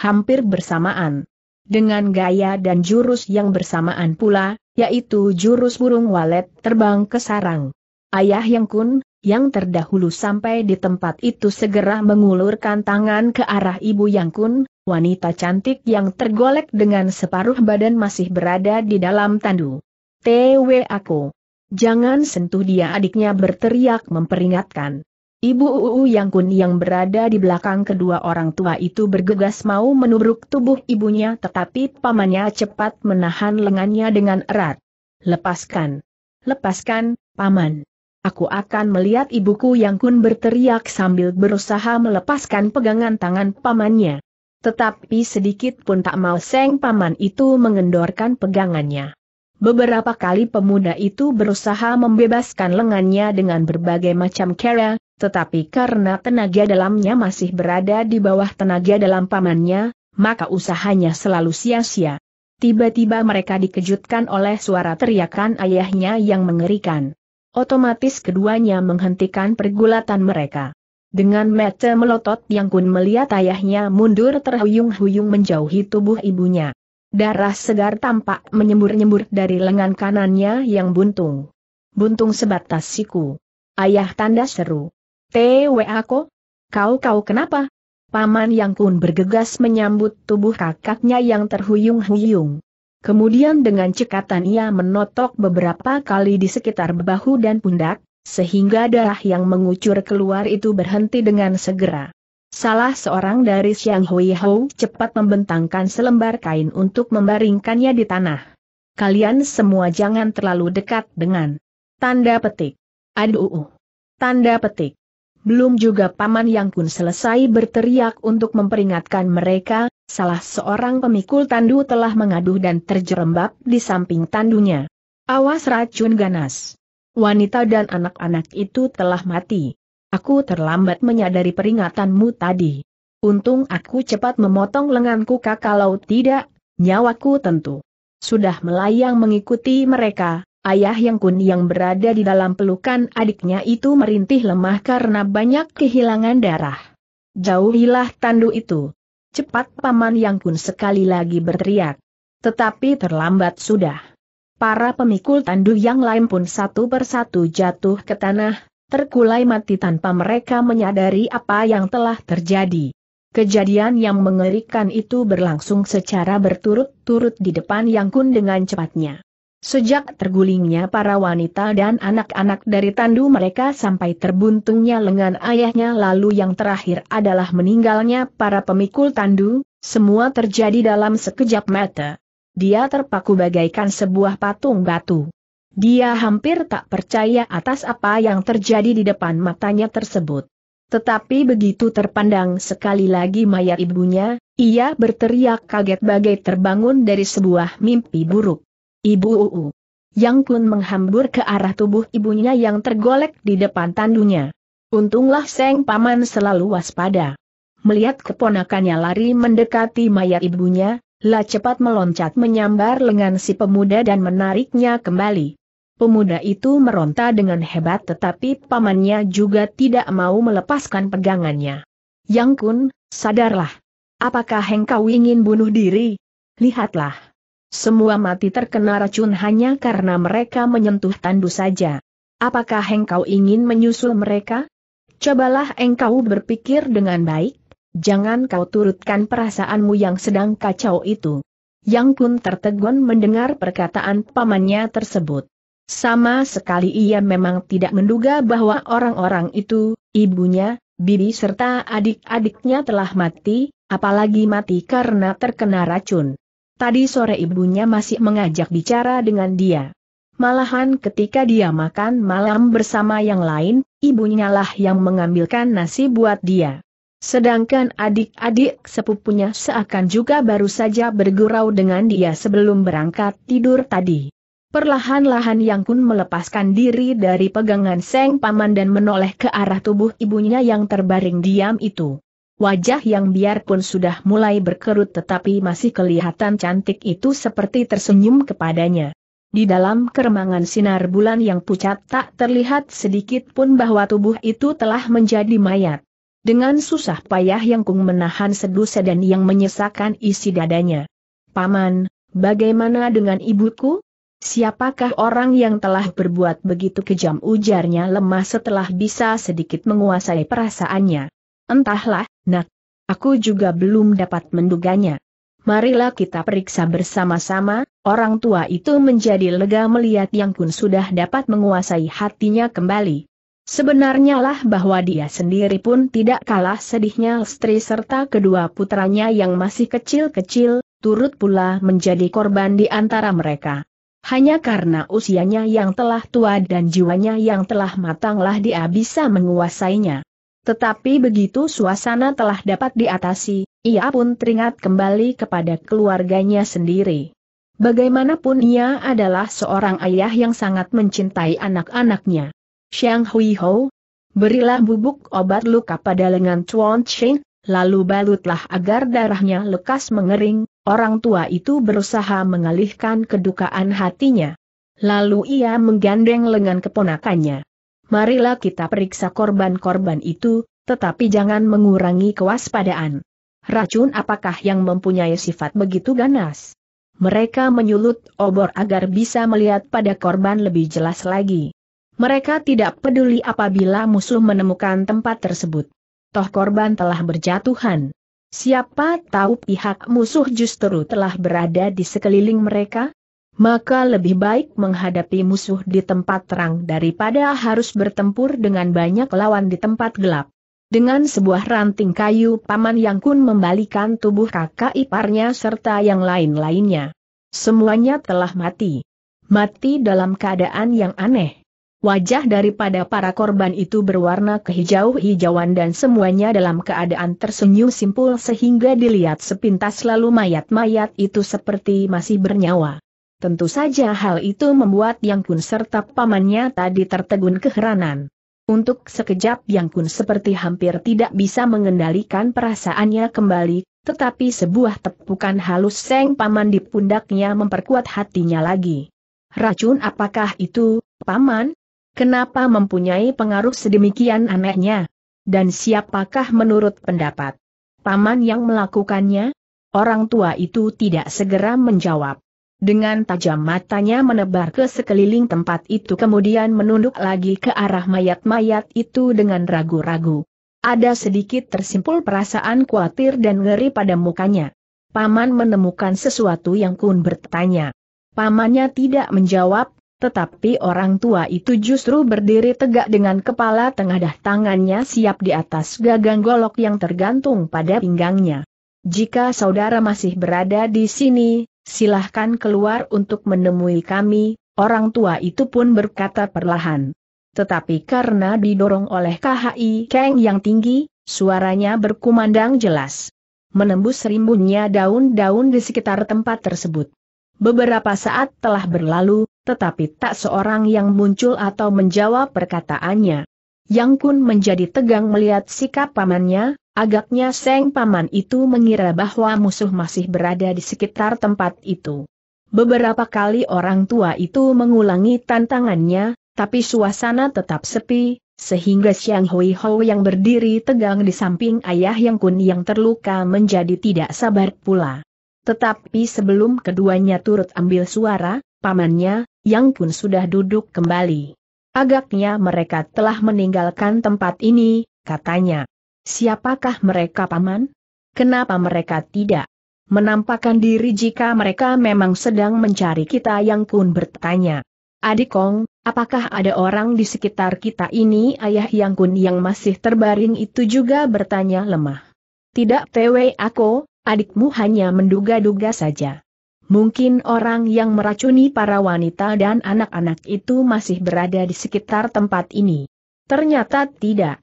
hampir bersamaan. Dengan gaya dan jurus yang bersamaan pula, yaitu jurus burung walet terbang ke sarang. Ayah Yang Kun, yang terdahulu sampai di tempat itu segera mengulurkan tangan ke arah Ibu Yang Kun, wanita cantik yang tergolek dengan separuh badan masih berada di dalam tandu. TW aku. Jangan sentuh dia adiknya berteriak memperingatkan. Ibu Uu Yang Kun yang berada di belakang kedua orang tua itu bergegas mau menubruk tubuh ibunya tetapi pamannya cepat menahan lengannya dengan erat. Lepaskan! Lepaskan, paman! Aku akan melihat ibuku Yang Kun berteriak sambil berusaha melepaskan pegangan tangan pamannya. Tetapi sedikit pun tak mau Seng Paman itu mengendorkan pegangannya. Beberapa kali pemuda itu berusaha membebaskan lengannya dengan berbagai macam cara, tetapi karena tenaga dalamnya masih berada di bawah tenaga dalam pamannya, maka usahanya selalu sia-sia. Tiba-tiba mereka dikejutkan oleh suara teriakan ayahnya yang mengerikan. Otomatis keduanya menghentikan pergulatan mereka. Dengan mata melotot yang kun melihat ayahnya mundur terhuyung-huyung menjauhi tubuh ibunya. Darah segar tampak menyembur-nyembur dari lengan kanannya yang buntung. Buntung sebatas siku. Ayah tanda seru. TWA ko? Kau-kau kenapa? Paman Yang Kun bergegas menyambut tubuh kakaknya yang terhuyung-huyung. Kemudian dengan cekatan ia menotok beberapa kali di sekitar bahu dan pundak, sehingga darah yang mengucur keluar itu berhenti dengan segera. Salah seorang dari Xiang Hui Hou cepat membentangkan selembar kain untuk membaringkannya di tanah. Kalian semua jangan terlalu dekat dengan tanda petik. Aduh. Tanda petik. Belum juga Paman Yang pun selesai berteriak untuk memperingatkan mereka, salah seorang pemikul tandu telah mengaduh dan terjerembab di samping tandunya. Awas racun ganas. Wanita dan anak-anak itu telah mati. Aku terlambat menyadari peringatanmu tadi. Untung aku cepat memotong lenganku kak kalau tidak, nyawaku tentu. Sudah melayang mengikuti mereka, Ayah Yang Kun yang berada di dalam pelukan adiknya itu merintih lemah karena banyak kehilangan darah. Jauhilah tandu itu. Cepat Paman Yang Kun sekali lagi berteriak. Tetapi terlambat sudah. Para pemikul tandu yang lain pun satu persatu jatuh ke tanah, terkulai mati tanpa mereka menyadari apa yang telah terjadi. Kejadian yang mengerikan itu berlangsung secara berturut-turut di depan Yang Kun dengan cepatnya. Sejak tergulingnya para wanita dan anak-anak dari tandu mereka sampai terbuntungnya lengan ayahnya lalu yang terakhir adalah meninggalnya para pemikul tandu, semua terjadi dalam sekejap mata. Dia terpaku bagaikan sebuah patung batu. Dia hampir tak percaya atas apa yang terjadi di depan matanya tersebut. Tetapi begitu terpandang sekali lagi mayat ibunya, ia berteriak kaget bagai terbangun dari sebuah mimpi buruk. Ibu Uu. Yang pun menghambur ke arah tubuh ibunya yang tergolek di depan tandunya. Untunglah Seng Paman selalu waspada. Melihat keponakannya lari mendekati mayat ibunya, La cepat meloncat menyambar lengan si pemuda dan menariknya kembali. Pemuda itu meronta dengan hebat tetapi pamannya juga tidak mau melepaskan pegangannya. Yang kun, sadarlah. Apakah engkau ingin bunuh diri? Lihatlah. Semua mati terkena racun hanya karena mereka menyentuh tandu saja. Apakah engkau ingin menyusul mereka? Cobalah engkau berpikir dengan baik, jangan kau turutkan perasaanmu yang sedang kacau itu. Yang Kun tertegun mendengar perkataan pamannya tersebut. Sama sekali ia memang tidak menduga bahwa orang-orang itu, ibunya, bibi serta adik-adiknya telah mati, apalagi mati karena terkena racun. Tadi sore ibunya masih mengajak bicara dengan dia. Malahan ketika dia makan malam bersama yang lain, ibunya lah yang mengambilkan nasi buat dia. Sedangkan adik-adik sepupunya seakan juga baru saja bergurau dengan dia sebelum berangkat tidur tadi. Perlahan-lahan Yang Kun melepaskan diri dari pegangan Seng Paman dan menoleh ke arah tubuh ibunya yang terbaring diam itu. Wajah yang biarpun sudah mulai berkerut tetapi masih kelihatan cantik itu seperti tersenyum kepadanya. Di dalam keremangan sinar bulan yang pucat tak terlihat sedikit pun bahwa tubuh itu telah menjadi mayat. Dengan susah payah yang kung menahan sedusa dan yang menyesakan isi dadanya. Paman, bagaimana dengan ibuku? Siapakah orang yang telah berbuat begitu kejam ujarnya lemah setelah bisa sedikit menguasai perasaannya? Entahlah, Nak, aku juga belum dapat menduganya. Marilah kita periksa bersama-sama, orang tua itu menjadi lega melihat Yang pun sudah dapat menguasai hatinya kembali. Sebenarnya lah bahwa dia sendiri pun tidak kalah sedihnya istri serta kedua putranya yang masih kecil-kecil, turut pula menjadi korban di antara mereka. Hanya karena usianya yang telah tua dan jiwanya yang telah matanglah dia bisa menguasainya. Tetapi begitu suasana telah dapat diatasi, ia pun teringat kembali kepada keluarganya sendiri. Bagaimanapun ia adalah seorang ayah yang sangat mencintai anak-anaknya. Xiang Hui berilah bubuk obat luka pada lengan Chuan Cheng, lalu balutlah agar darahnya lekas mengering, orang tua itu berusaha mengalihkan kedukaan hatinya. Lalu ia menggandeng lengan keponakannya marilah kita periksa korban-korban itu, tetapi jangan mengurangi kewaspadaan. Racun apakah yang mempunyai sifat begitu ganas? Mereka menyulut obor agar bisa melihat pada korban lebih jelas lagi. Mereka tidak peduli apabila musuh menemukan tempat tersebut. Toh korban telah berjatuhan. Siapa tahu pihak musuh justru telah berada di sekeliling mereka? maka lebih baik menghadapi musuh di tempat terang daripada harus bertempur dengan banyak lawan di tempat gelap. Dengan sebuah ranting kayu paman yang kun membalikan tubuh kakak iparnya serta yang lain-lainnya. Semuanya telah mati. Mati dalam keadaan yang aneh. Wajah daripada para korban itu berwarna kehijau-hijauan dan semuanya dalam keadaan tersenyum simpul sehingga dilihat sepintas lalu mayat-mayat itu seperti masih bernyawa. Tentu saja hal itu membuat Yang Kun serta pamannya tadi tertegun keheranan. Untuk sekejap Yang Kun seperti hampir tidak bisa mengendalikan perasaannya kembali, tetapi sebuah tepukan halus seng paman di pundaknya memperkuat hatinya lagi. Racun apakah itu, paman? Kenapa mempunyai pengaruh sedemikian anehnya? Dan siapakah menurut pendapat paman yang melakukannya? Orang tua itu tidak segera menjawab. Dengan tajam matanya menebar ke sekeliling tempat itu kemudian menunduk lagi ke arah mayat-mayat itu dengan ragu-ragu. Ada sedikit tersimpul perasaan khawatir dan ngeri pada mukanya. Paman menemukan sesuatu yang kun bertanya. Pamannya tidak menjawab, tetapi orang tua itu justru berdiri tegak dengan kepala tengadah tangannya siap di atas gagang golok yang tergantung pada pinggangnya. Jika saudara masih berada di sini, Silahkan keluar untuk menemui kami, orang tua itu pun berkata perlahan. Tetapi karena didorong oleh KHI Kang yang tinggi, suaranya berkumandang jelas. Menembus rimbunnya daun-daun di sekitar tempat tersebut. Beberapa saat telah berlalu, tetapi tak seorang yang muncul atau menjawab perkataannya. Yang Kun menjadi tegang melihat sikap pamannya, Agaknya Seng Paman itu mengira bahwa musuh masih berada di sekitar tempat itu. Beberapa kali orang tua itu mengulangi tantangannya, tapi suasana tetap sepi, sehingga Xiang Hui Hou yang berdiri tegang di samping ayah Yang Kun yang terluka menjadi tidak sabar pula. Tetapi sebelum keduanya turut ambil suara, pamannya, Yang Kun sudah duduk kembali. Agaknya mereka telah meninggalkan tempat ini, katanya. Siapakah mereka paman? Kenapa mereka tidak menampakkan diri jika mereka memang sedang mencari kita yang kun bertanya. Adik Kong, apakah ada orang di sekitar kita ini ayah yang kun yang masih terbaring itu juga bertanya lemah. Tidak tewe aku, adikmu hanya menduga-duga saja. Mungkin orang yang meracuni para wanita dan anak-anak itu masih berada di sekitar tempat ini. Ternyata tidak.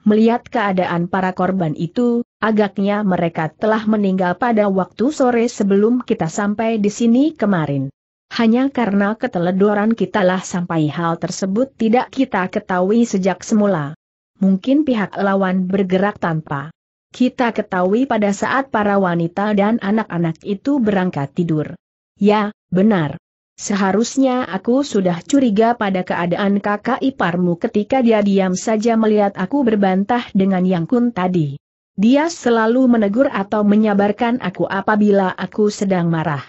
Melihat keadaan para korban itu, agaknya mereka telah meninggal pada waktu sore sebelum kita sampai di sini kemarin. Hanya karena keteledoran kitalah sampai hal tersebut tidak kita ketahui sejak semula. Mungkin pihak lawan bergerak tanpa kita ketahui pada saat para wanita dan anak-anak itu berangkat tidur. Ya, benar, Seharusnya aku sudah curiga pada keadaan kakak iparmu ketika dia diam saja melihat aku berbantah dengan yang kun tadi. Dia selalu menegur atau menyabarkan aku apabila aku sedang marah.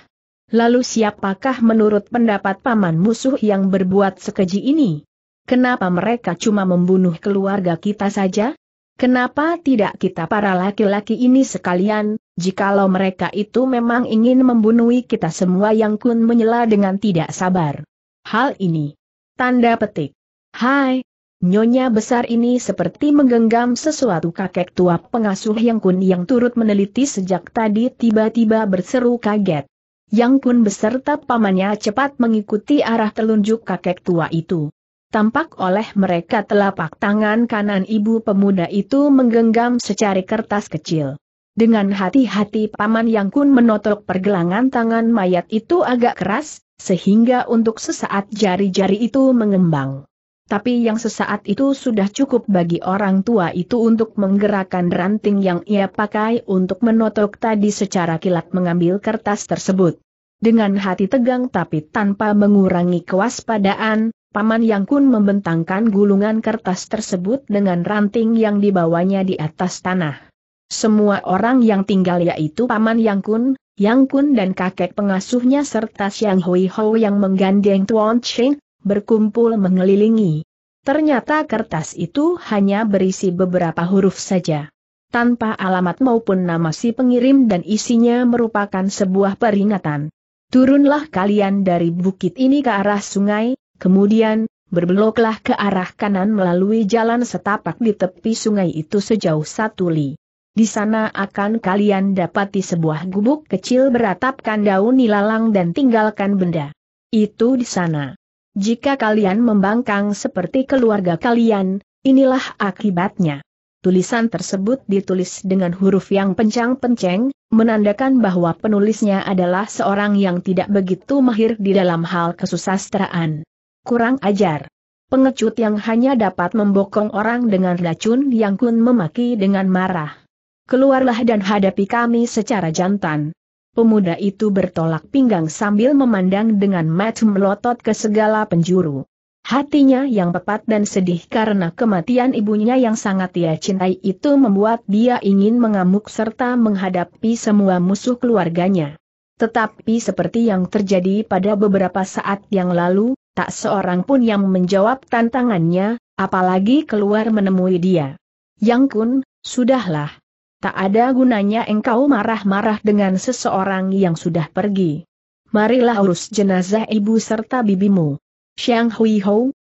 Lalu siapakah menurut pendapat paman musuh yang berbuat sekeji ini? Kenapa mereka cuma membunuh keluarga kita saja? Kenapa tidak kita para laki-laki ini sekalian, jikalau mereka itu memang ingin membunuh kita semua yang kun menyela dengan tidak sabar. Hal ini. Tanda petik. Hai, Nyonya besar ini seperti menggenggam sesuatu kakek tua pengasuh Yang Kun yang turut meneliti sejak tadi tiba-tiba berseru kaget. Yang Kun beserta pamannya cepat mengikuti arah telunjuk kakek tua itu tampak oleh mereka telapak tangan kanan ibu pemuda itu menggenggam secari kertas kecil. Dengan hati-hati Paman Yang Kun menotok pergelangan tangan mayat itu agak keras, sehingga untuk sesaat jari-jari itu mengembang. Tapi yang sesaat itu sudah cukup bagi orang tua itu untuk menggerakkan ranting yang ia pakai untuk menotok tadi secara kilat mengambil kertas tersebut. Dengan hati tegang tapi tanpa mengurangi kewaspadaan, Paman Yang Kun membentangkan gulungan kertas tersebut dengan ranting yang dibawanya di atas tanah. Semua orang yang tinggal yaitu Paman Yang Kun, Yang Kun dan kakek pengasuhnya serta Siang Hui Ho yang menggandeng Tuan Cheng, berkumpul mengelilingi. Ternyata kertas itu hanya berisi beberapa huruf saja. Tanpa alamat maupun nama si pengirim dan isinya merupakan sebuah peringatan. Turunlah kalian dari bukit ini ke arah sungai, Kemudian, berbeloklah ke arah kanan melalui jalan setapak di tepi sungai itu sejauh satu li. Di sana akan kalian dapati sebuah gubuk kecil beratapkan daun nilalang dan tinggalkan benda. Itu di sana. Jika kalian membangkang seperti keluarga kalian, inilah akibatnya. Tulisan tersebut ditulis dengan huruf yang pencang-penceng, menandakan bahwa penulisnya adalah seorang yang tidak begitu mahir di dalam hal kesusastraan. Kurang ajar. Pengecut yang hanya dapat membokong orang dengan racun yang kun memaki dengan marah. Keluarlah dan hadapi kami secara jantan. Pemuda itu bertolak pinggang sambil memandang dengan mata melotot ke segala penjuru. Hatinya yang pepat dan sedih karena kematian ibunya yang sangat ia cintai itu membuat dia ingin mengamuk serta menghadapi semua musuh keluarganya. Tetapi seperti yang terjadi pada beberapa saat yang lalu, Tak seorang pun yang menjawab tantangannya, apalagi keluar menemui dia. Yang kun, sudahlah. Tak ada gunanya engkau marah-marah dengan seseorang yang sudah pergi. Marilah urus jenazah ibu serta bibimu. Xiang Hui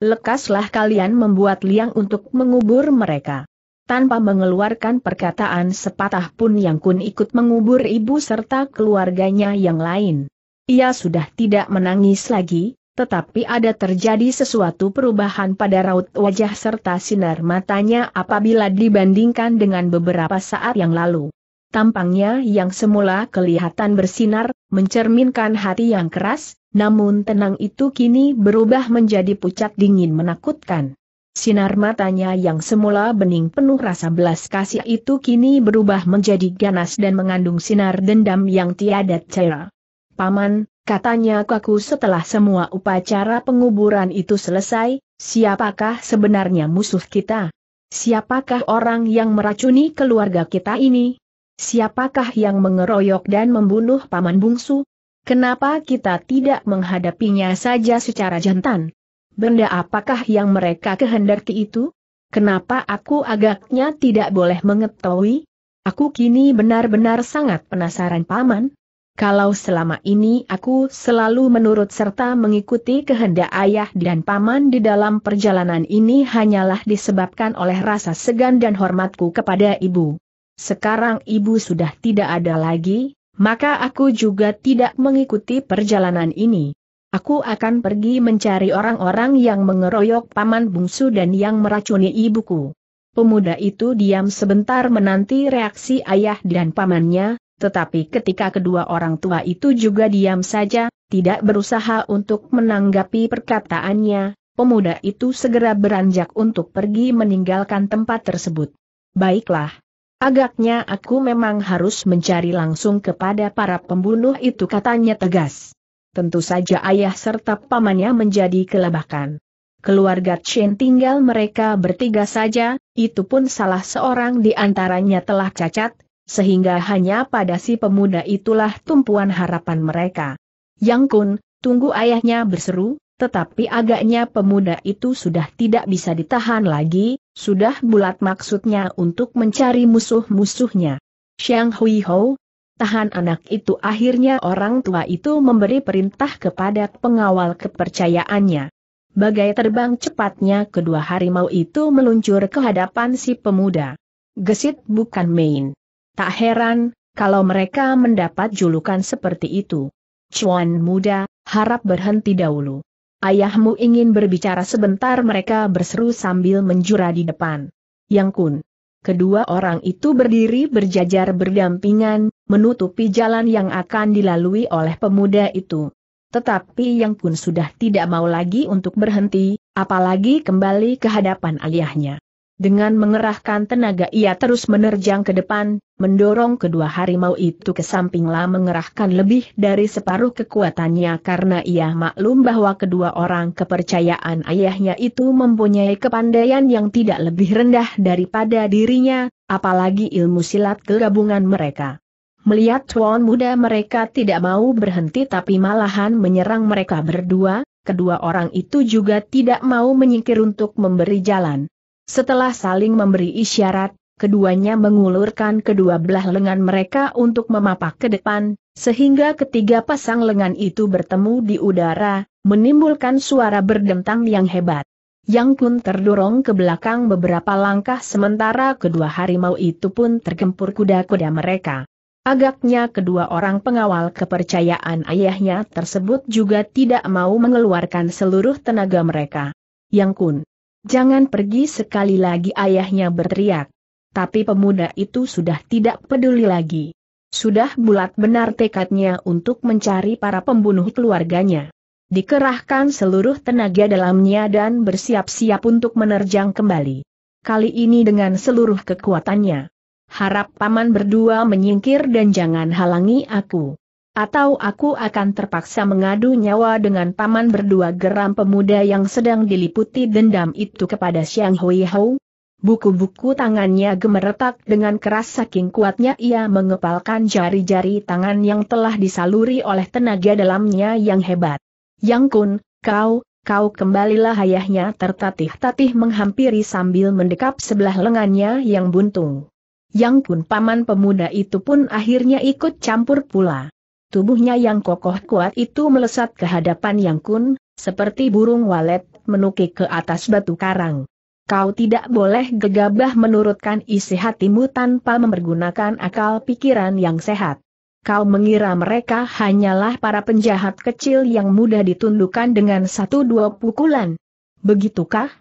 lekaslah kalian membuat liang untuk mengubur mereka. Tanpa mengeluarkan perkataan sepatah pun Yang Kun ikut mengubur ibu serta keluarganya yang lain. Ia sudah tidak menangis lagi, tetapi ada terjadi sesuatu perubahan pada raut wajah serta sinar matanya apabila dibandingkan dengan beberapa saat yang lalu. Tampangnya yang semula kelihatan bersinar, mencerminkan hati yang keras, namun tenang itu kini berubah menjadi pucat dingin menakutkan. Sinar matanya yang semula bening penuh rasa belas kasih itu kini berubah menjadi ganas dan mengandung sinar dendam yang tiada cara. Paman, katanya kaku setelah semua upacara penguburan itu selesai, siapakah sebenarnya musuh kita? Siapakah orang yang meracuni keluarga kita ini? Siapakah yang mengeroyok dan membunuh paman bungsu? Kenapa kita tidak menghadapinya saja secara jantan? Benda apakah yang mereka kehendaki itu? Kenapa aku agaknya tidak boleh mengetahui? Aku kini benar-benar sangat penasaran paman. Kalau selama ini aku selalu menurut serta mengikuti kehendak ayah dan paman di dalam perjalanan ini hanyalah disebabkan oleh rasa segan dan hormatku kepada ibu. Sekarang ibu sudah tidak ada lagi, maka aku juga tidak mengikuti perjalanan ini. Aku akan pergi mencari orang-orang yang mengeroyok paman bungsu dan yang meracuni ibuku. Pemuda itu diam sebentar menanti reaksi ayah dan pamannya, tetapi ketika kedua orang tua itu juga diam saja, tidak berusaha untuk menanggapi perkataannya, pemuda itu segera beranjak untuk pergi meninggalkan tempat tersebut. Baiklah. Agaknya aku memang harus mencari langsung kepada para pembunuh itu katanya tegas. Tentu saja ayah serta pamannya menjadi kelabakan. Keluarga Chen tinggal mereka bertiga saja, itu pun salah seorang di antaranya telah cacat, sehingga hanya pada si pemuda itulah tumpuan harapan mereka. Yang Kun, tunggu ayahnya berseru, tetapi agaknya pemuda itu sudah tidak bisa ditahan lagi, sudah bulat maksudnya untuk mencari musuh-musuhnya. Xiang Hui Ho, tahan anak itu akhirnya orang tua itu memberi perintah kepada pengawal kepercayaannya. Bagai terbang cepatnya kedua harimau itu meluncur ke hadapan si pemuda. Gesit bukan main. Tak heran, kalau mereka mendapat julukan seperti itu. Cuan muda, harap berhenti dahulu. Ayahmu ingin berbicara sebentar mereka berseru sambil menjura di depan. Yang kun. Kedua orang itu berdiri berjajar berdampingan, menutupi jalan yang akan dilalui oleh pemuda itu. Tetapi Yang Kun sudah tidak mau lagi untuk berhenti, apalagi kembali ke hadapan ayahnya. Dengan mengerahkan tenaga ia terus menerjang ke depan, mendorong kedua harimau itu ke sampinglah mengerahkan lebih dari separuh kekuatannya karena ia maklum bahwa kedua orang kepercayaan ayahnya itu mempunyai kepandaian yang tidak lebih rendah daripada dirinya, apalagi ilmu silat kegabungan mereka. Melihat tuan muda mereka tidak mau berhenti tapi malahan menyerang mereka berdua, kedua orang itu juga tidak mau menyingkir untuk memberi jalan. Setelah saling memberi isyarat, keduanya mengulurkan kedua belah lengan mereka untuk memapak ke depan, sehingga ketiga pasang lengan itu bertemu di udara, menimbulkan suara berdentang yang hebat. Yang Kun terdorong ke belakang beberapa langkah sementara kedua harimau itu pun tergempur kuda-kuda mereka. Agaknya kedua orang pengawal kepercayaan ayahnya tersebut juga tidak mau mengeluarkan seluruh tenaga mereka. Yang Kun Jangan pergi sekali lagi ayahnya berteriak. Tapi pemuda itu sudah tidak peduli lagi. Sudah bulat benar tekadnya untuk mencari para pembunuh keluarganya. Dikerahkan seluruh tenaga dalamnya dan bersiap-siap untuk menerjang kembali. Kali ini dengan seluruh kekuatannya. Harap paman berdua menyingkir dan jangan halangi aku. Atau aku akan terpaksa mengadu nyawa dengan paman berdua geram pemuda yang sedang diliputi dendam itu kepada Xiang Hui Hou. Buku-buku tangannya gemeretak dengan keras saking kuatnya ia mengepalkan jari-jari tangan yang telah disaluri oleh tenaga dalamnya yang hebat. Yang Kun, kau, kau kembalilah ayahnya tertatih-tatih menghampiri sambil mendekap sebelah lengannya yang buntung. Yang Kun paman pemuda itu pun akhirnya ikut campur pula. Tubuhnya yang kokoh kuat itu melesat ke hadapan Yang Kun, seperti burung walet menukik ke atas batu karang. Kau tidak boleh gegabah menurutkan isi hatimu tanpa mempergunakan akal pikiran yang sehat. Kau mengira mereka hanyalah para penjahat kecil yang mudah ditundukkan dengan satu dua pukulan. Begitukah?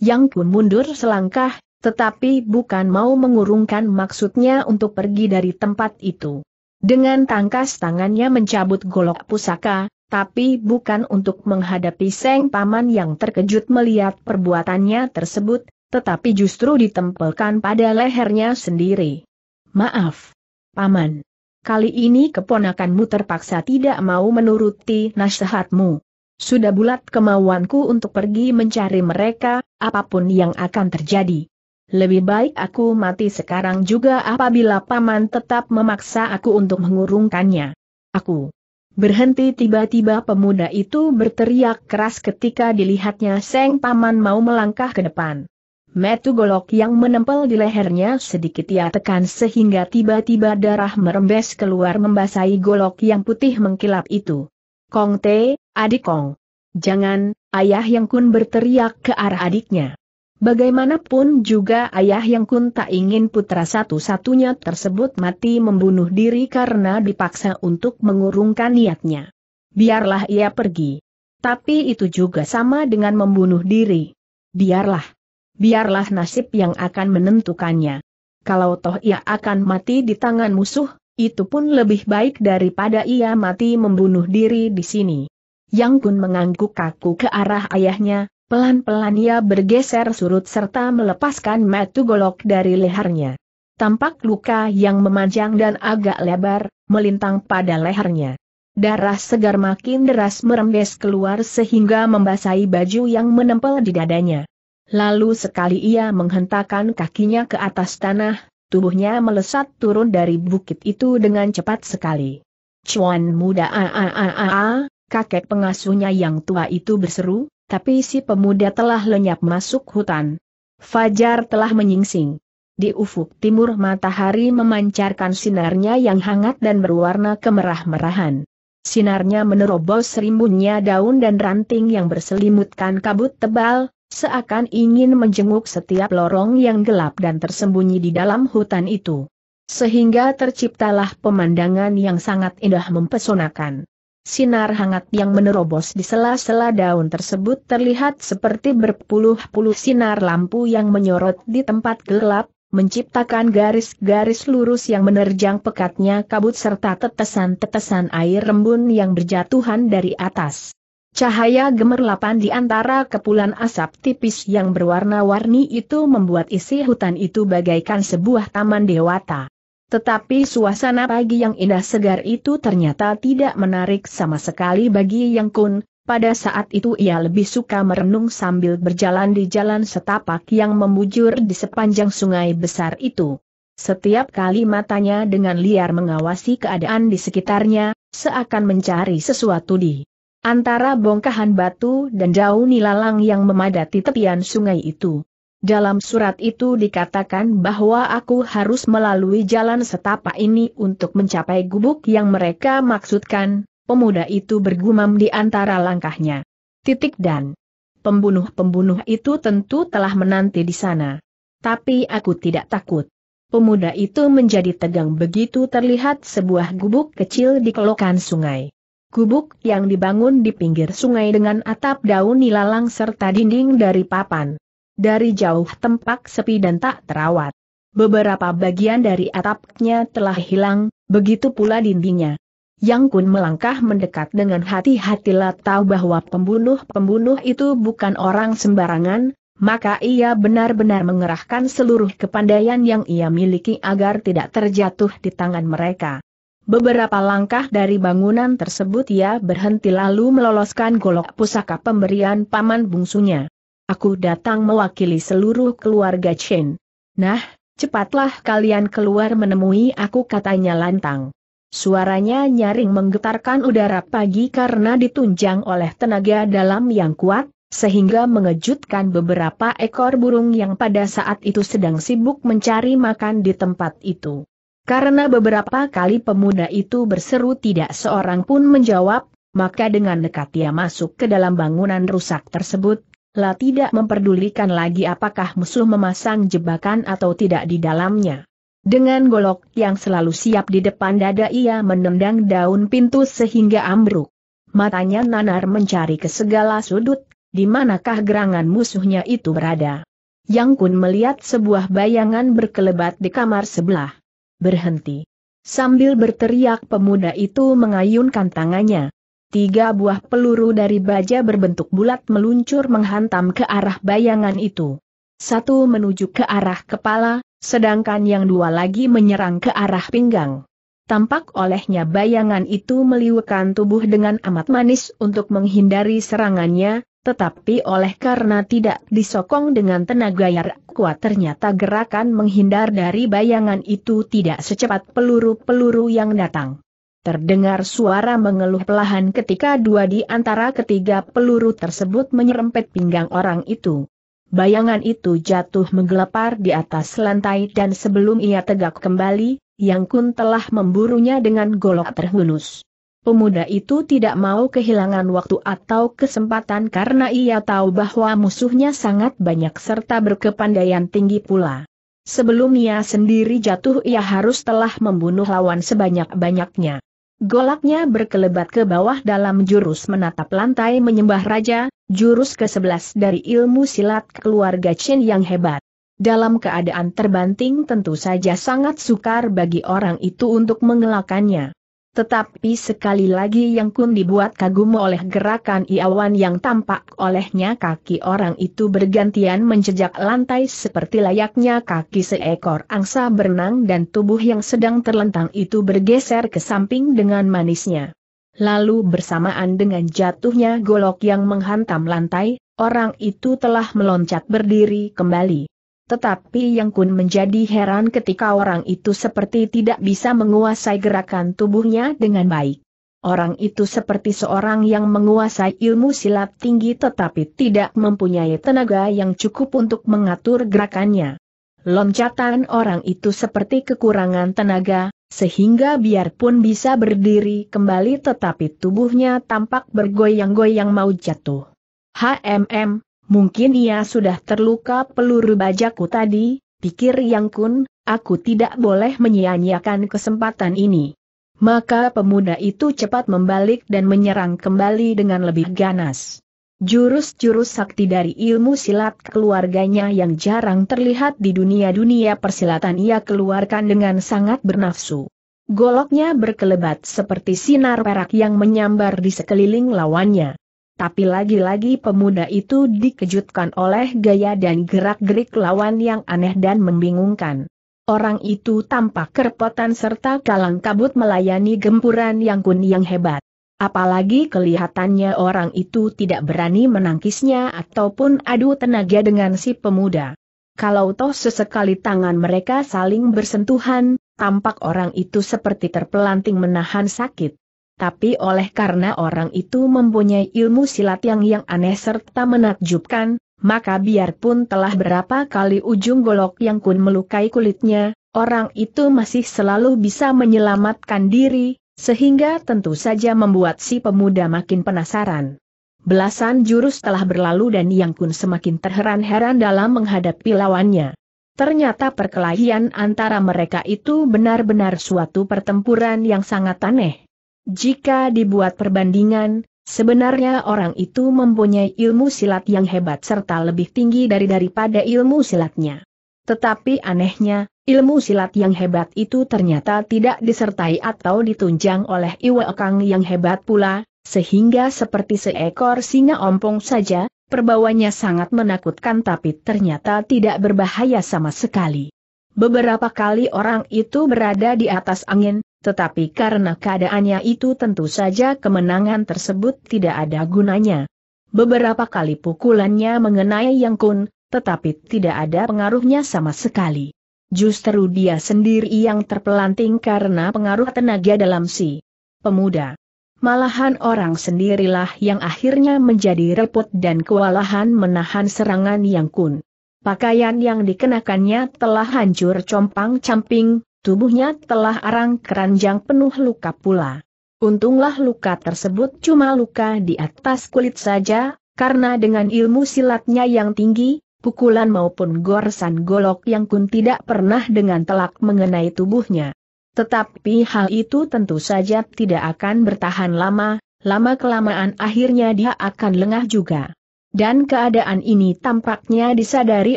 Yang Kun mundur selangkah, tetapi bukan mau mengurungkan maksudnya untuk pergi dari tempat itu. Dengan tangkas tangannya mencabut golok pusaka, tapi bukan untuk menghadapi Seng Paman yang terkejut melihat perbuatannya tersebut, tetapi justru ditempelkan pada lehernya sendiri. Maaf, Paman. Kali ini keponakanmu terpaksa tidak mau menuruti nasihatmu. Sudah bulat kemauanku untuk pergi mencari mereka, apapun yang akan terjadi. Lebih baik aku mati sekarang juga apabila paman tetap memaksa aku untuk mengurungkannya. Aku berhenti tiba-tiba pemuda itu berteriak keras ketika dilihatnya Seng Paman mau melangkah ke depan. Metu golok yang menempel di lehernya sedikit ia tekan sehingga tiba-tiba darah merembes keluar membasahi golok yang putih mengkilap itu. Kong Te, adik Kong. Jangan, ayah yang kun berteriak ke arah adiknya. Bagaimanapun juga ayah yang kun tak ingin putra satu-satunya tersebut mati membunuh diri karena dipaksa untuk mengurungkan niatnya. Biarlah ia pergi. Tapi itu juga sama dengan membunuh diri. Biarlah. Biarlah nasib yang akan menentukannya. Kalau toh ia akan mati di tangan musuh, itu pun lebih baik daripada ia mati membunuh diri di sini. Yang Kun mengangguk kaku ke arah ayahnya, Pelan-pelan ia bergeser surut serta melepaskan metu golok dari lehernya. Tampak luka yang memanjang dan agak lebar, melintang pada lehernya. Darah segar makin deras merembes keluar sehingga membasahi baju yang menempel di dadanya. Lalu sekali ia menghentakkan kakinya ke atas tanah, tubuhnya melesat turun dari bukit itu dengan cepat sekali. Cuan muda a a a a a, kakek pengasuhnya yang tua itu berseru, tapi si pemuda telah lenyap masuk hutan. Fajar telah menyingsing. Di ufuk timur matahari memancarkan sinarnya yang hangat dan berwarna kemerah-merahan. Sinarnya menerobos rimbunnya daun dan ranting yang berselimutkan kabut tebal, seakan ingin menjenguk setiap lorong yang gelap dan tersembunyi di dalam hutan itu. Sehingga terciptalah pemandangan yang sangat indah mempesonakan. Sinar hangat yang menerobos di sela-sela daun tersebut terlihat seperti berpuluh-puluh sinar lampu yang menyorot di tempat gelap, menciptakan garis-garis lurus yang menerjang pekatnya kabut serta tetesan-tetesan air rembun yang berjatuhan dari atas. Cahaya gemerlapan di antara kepulan asap tipis yang berwarna-warni itu membuat isi hutan itu bagaikan sebuah taman dewata. Tetapi suasana pagi yang indah segar itu ternyata tidak menarik sama sekali bagi Yang Kun, pada saat itu ia lebih suka merenung sambil berjalan di jalan setapak yang membujur di sepanjang sungai besar itu. Setiap kali matanya dengan liar mengawasi keadaan di sekitarnya, seakan mencari sesuatu di antara bongkahan batu dan daun nilalang yang memadati tepian sungai itu. Dalam surat itu dikatakan bahwa aku harus melalui jalan setapak ini untuk mencapai gubuk yang mereka maksudkan, pemuda itu bergumam di antara langkahnya. Titik dan pembunuh-pembunuh itu tentu telah menanti di sana. Tapi aku tidak takut. Pemuda itu menjadi tegang begitu terlihat sebuah gubuk kecil di kelokan sungai. Gubuk yang dibangun di pinggir sungai dengan atap daun nilalang serta dinding dari papan. Dari jauh tempat sepi dan tak terawat. Beberapa bagian dari atapnya telah hilang, begitu pula dindingnya. Yang Kun melangkah mendekat dengan hati-hati tahu bahwa pembunuh-pembunuh itu bukan orang sembarangan, maka ia benar-benar mengerahkan seluruh kepandaian yang ia miliki agar tidak terjatuh di tangan mereka. Beberapa langkah dari bangunan tersebut ia berhenti lalu meloloskan golok pusaka pemberian paman bungsunya. Aku datang mewakili seluruh keluarga Chen. Nah, cepatlah kalian keluar menemui aku katanya lantang. Suaranya nyaring menggetarkan udara pagi karena ditunjang oleh tenaga dalam yang kuat, sehingga mengejutkan beberapa ekor burung yang pada saat itu sedang sibuk mencari makan di tempat itu. Karena beberapa kali pemuda itu berseru tidak seorang pun menjawab, maka dengan dekat ia masuk ke dalam bangunan rusak tersebut, La tidak memperdulikan lagi apakah musuh memasang jebakan atau tidak di dalamnya. Dengan golok yang selalu siap di depan dada ia menendang daun pintu sehingga ambruk. Matanya nanar mencari ke segala sudut, di manakah gerangan musuhnya itu berada. Yang Kun melihat sebuah bayangan berkelebat di kamar sebelah. Berhenti. Sambil berteriak pemuda itu mengayunkan tangannya, Tiga buah peluru dari baja berbentuk bulat meluncur menghantam ke arah bayangan itu. Satu menuju ke arah kepala, sedangkan yang dua lagi menyerang ke arah pinggang. Tampak olehnya bayangan itu meliukan tubuh dengan amat manis untuk menghindari serangannya, tetapi oleh karena tidak disokong dengan tenaga yang kuat ternyata gerakan menghindar dari bayangan itu tidak secepat peluru-peluru yang datang. Terdengar suara mengeluh pelahan ketika dua di antara ketiga peluru tersebut menyerempet pinggang orang itu. Bayangan itu jatuh menggelepar di atas lantai dan sebelum ia tegak kembali, Yang Kun telah memburunya dengan golok terhunus. Pemuda itu tidak mau kehilangan waktu atau kesempatan karena ia tahu bahwa musuhnya sangat banyak serta berkepandaian tinggi pula. Sebelum ia sendiri jatuh ia harus telah membunuh lawan sebanyak-banyaknya. Golaknya berkelebat ke bawah dalam jurus menatap lantai menyembah raja, jurus ke-11 dari ilmu silat keluarga Chen yang hebat. Dalam keadaan terbanting tentu saja sangat sukar bagi orang itu untuk mengelakannya. Tetapi sekali lagi Yang Kun dibuat kagum oleh gerakan Iawan yang tampak olehnya kaki orang itu bergantian menjejak lantai seperti layaknya kaki seekor angsa berenang dan tubuh yang sedang terlentang itu bergeser ke samping dengan manisnya. Lalu bersamaan dengan jatuhnya golok yang menghantam lantai, orang itu telah meloncat berdiri kembali. Tetapi Yang Kun menjadi heran ketika orang itu seperti tidak bisa menguasai gerakan tubuhnya dengan baik. Orang itu seperti seorang yang menguasai ilmu silat tinggi tetapi tidak mempunyai tenaga yang cukup untuk mengatur gerakannya. Loncatan orang itu seperti kekurangan tenaga, sehingga biarpun bisa berdiri kembali tetapi tubuhnya tampak bergoyang-goyang mau jatuh. HMM, Mungkin ia sudah terluka peluru bajaku tadi, pikir Yang Kun, aku tidak boleh menyia-nyiakan kesempatan ini. Maka pemuda itu cepat membalik dan menyerang kembali dengan lebih ganas. Jurus-jurus sakti dari ilmu silat keluarganya yang jarang terlihat di dunia-dunia persilatan ia keluarkan dengan sangat bernafsu. Goloknya berkelebat seperti sinar perak yang menyambar di sekeliling lawannya. Tapi lagi-lagi pemuda itu dikejutkan oleh gaya dan gerak-gerik lawan yang aneh dan membingungkan. Orang itu tampak kerepotan serta kalang kabut melayani gempuran yang kun yang hebat. Apalagi kelihatannya orang itu tidak berani menangkisnya ataupun adu tenaga dengan si pemuda. Kalau toh sesekali tangan mereka saling bersentuhan, tampak orang itu seperti terpelanting menahan sakit tapi oleh karena orang itu mempunyai ilmu silat yang yang aneh serta menakjubkan, maka biarpun telah berapa kali ujung golok yang kun melukai kulitnya, orang itu masih selalu bisa menyelamatkan diri, sehingga tentu saja membuat si pemuda makin penasaran. Belasan jurus telah berlalu dan Yang Kun semakin terheran-heran dalam menghadapi lawannya. Ternyata perkelahian antara mereka itu benar-benar suatu pertempuran yang sangat aneh. Jika dibuat perbandingan, sebenarnya orang itu mempunyai ilmu silat yang hebat serta lebih tinggi dari daripada ilmu silatnya. Tetapi anehnya, ilmu silat yang hebat itu ternyata tidak disertai atau ditunjang oleh Iwa Kang yang hebat pula, sehingga seperti seekor singa ompong saja, perbawanya sangat menakutkan tapi ternyata tidak berbahaya sama sekali. Beberapa kali orang itu berada di atas angin, tetapi karena keadaannya itu tentu saja kemenangan tersebut tidak ada gunanya. Beberapa kali pukulannya mengenai Yang Kun, tetapi tidak ada pengaruhnya sama sekali. Justru dia sendiri yang terpelanting karena pengaruh tenaga dalam si pemuda. Malahan orang sendirilah yang akhirnya menjadi repot dan kewalahan menahan serangan Yang Kun. Pakaian yang dikenakannya telah hancur compang-camping, Tubuhnya telah arang keranjang penuh luka pula. Untunglah luka tersebut cuma luka di atas kulit saja, karena dengan ilmu silatnya yang tinggi, pukulan maupun goresan golok yang kun tidak pernah dengan telak mengenai tubuhnya. Tetapi hal itu tentu saja tidak akan bertahan lama, lama-kelamaan akhirnya dia akan lengah juga. Dan keadaan ini tampaknya disadari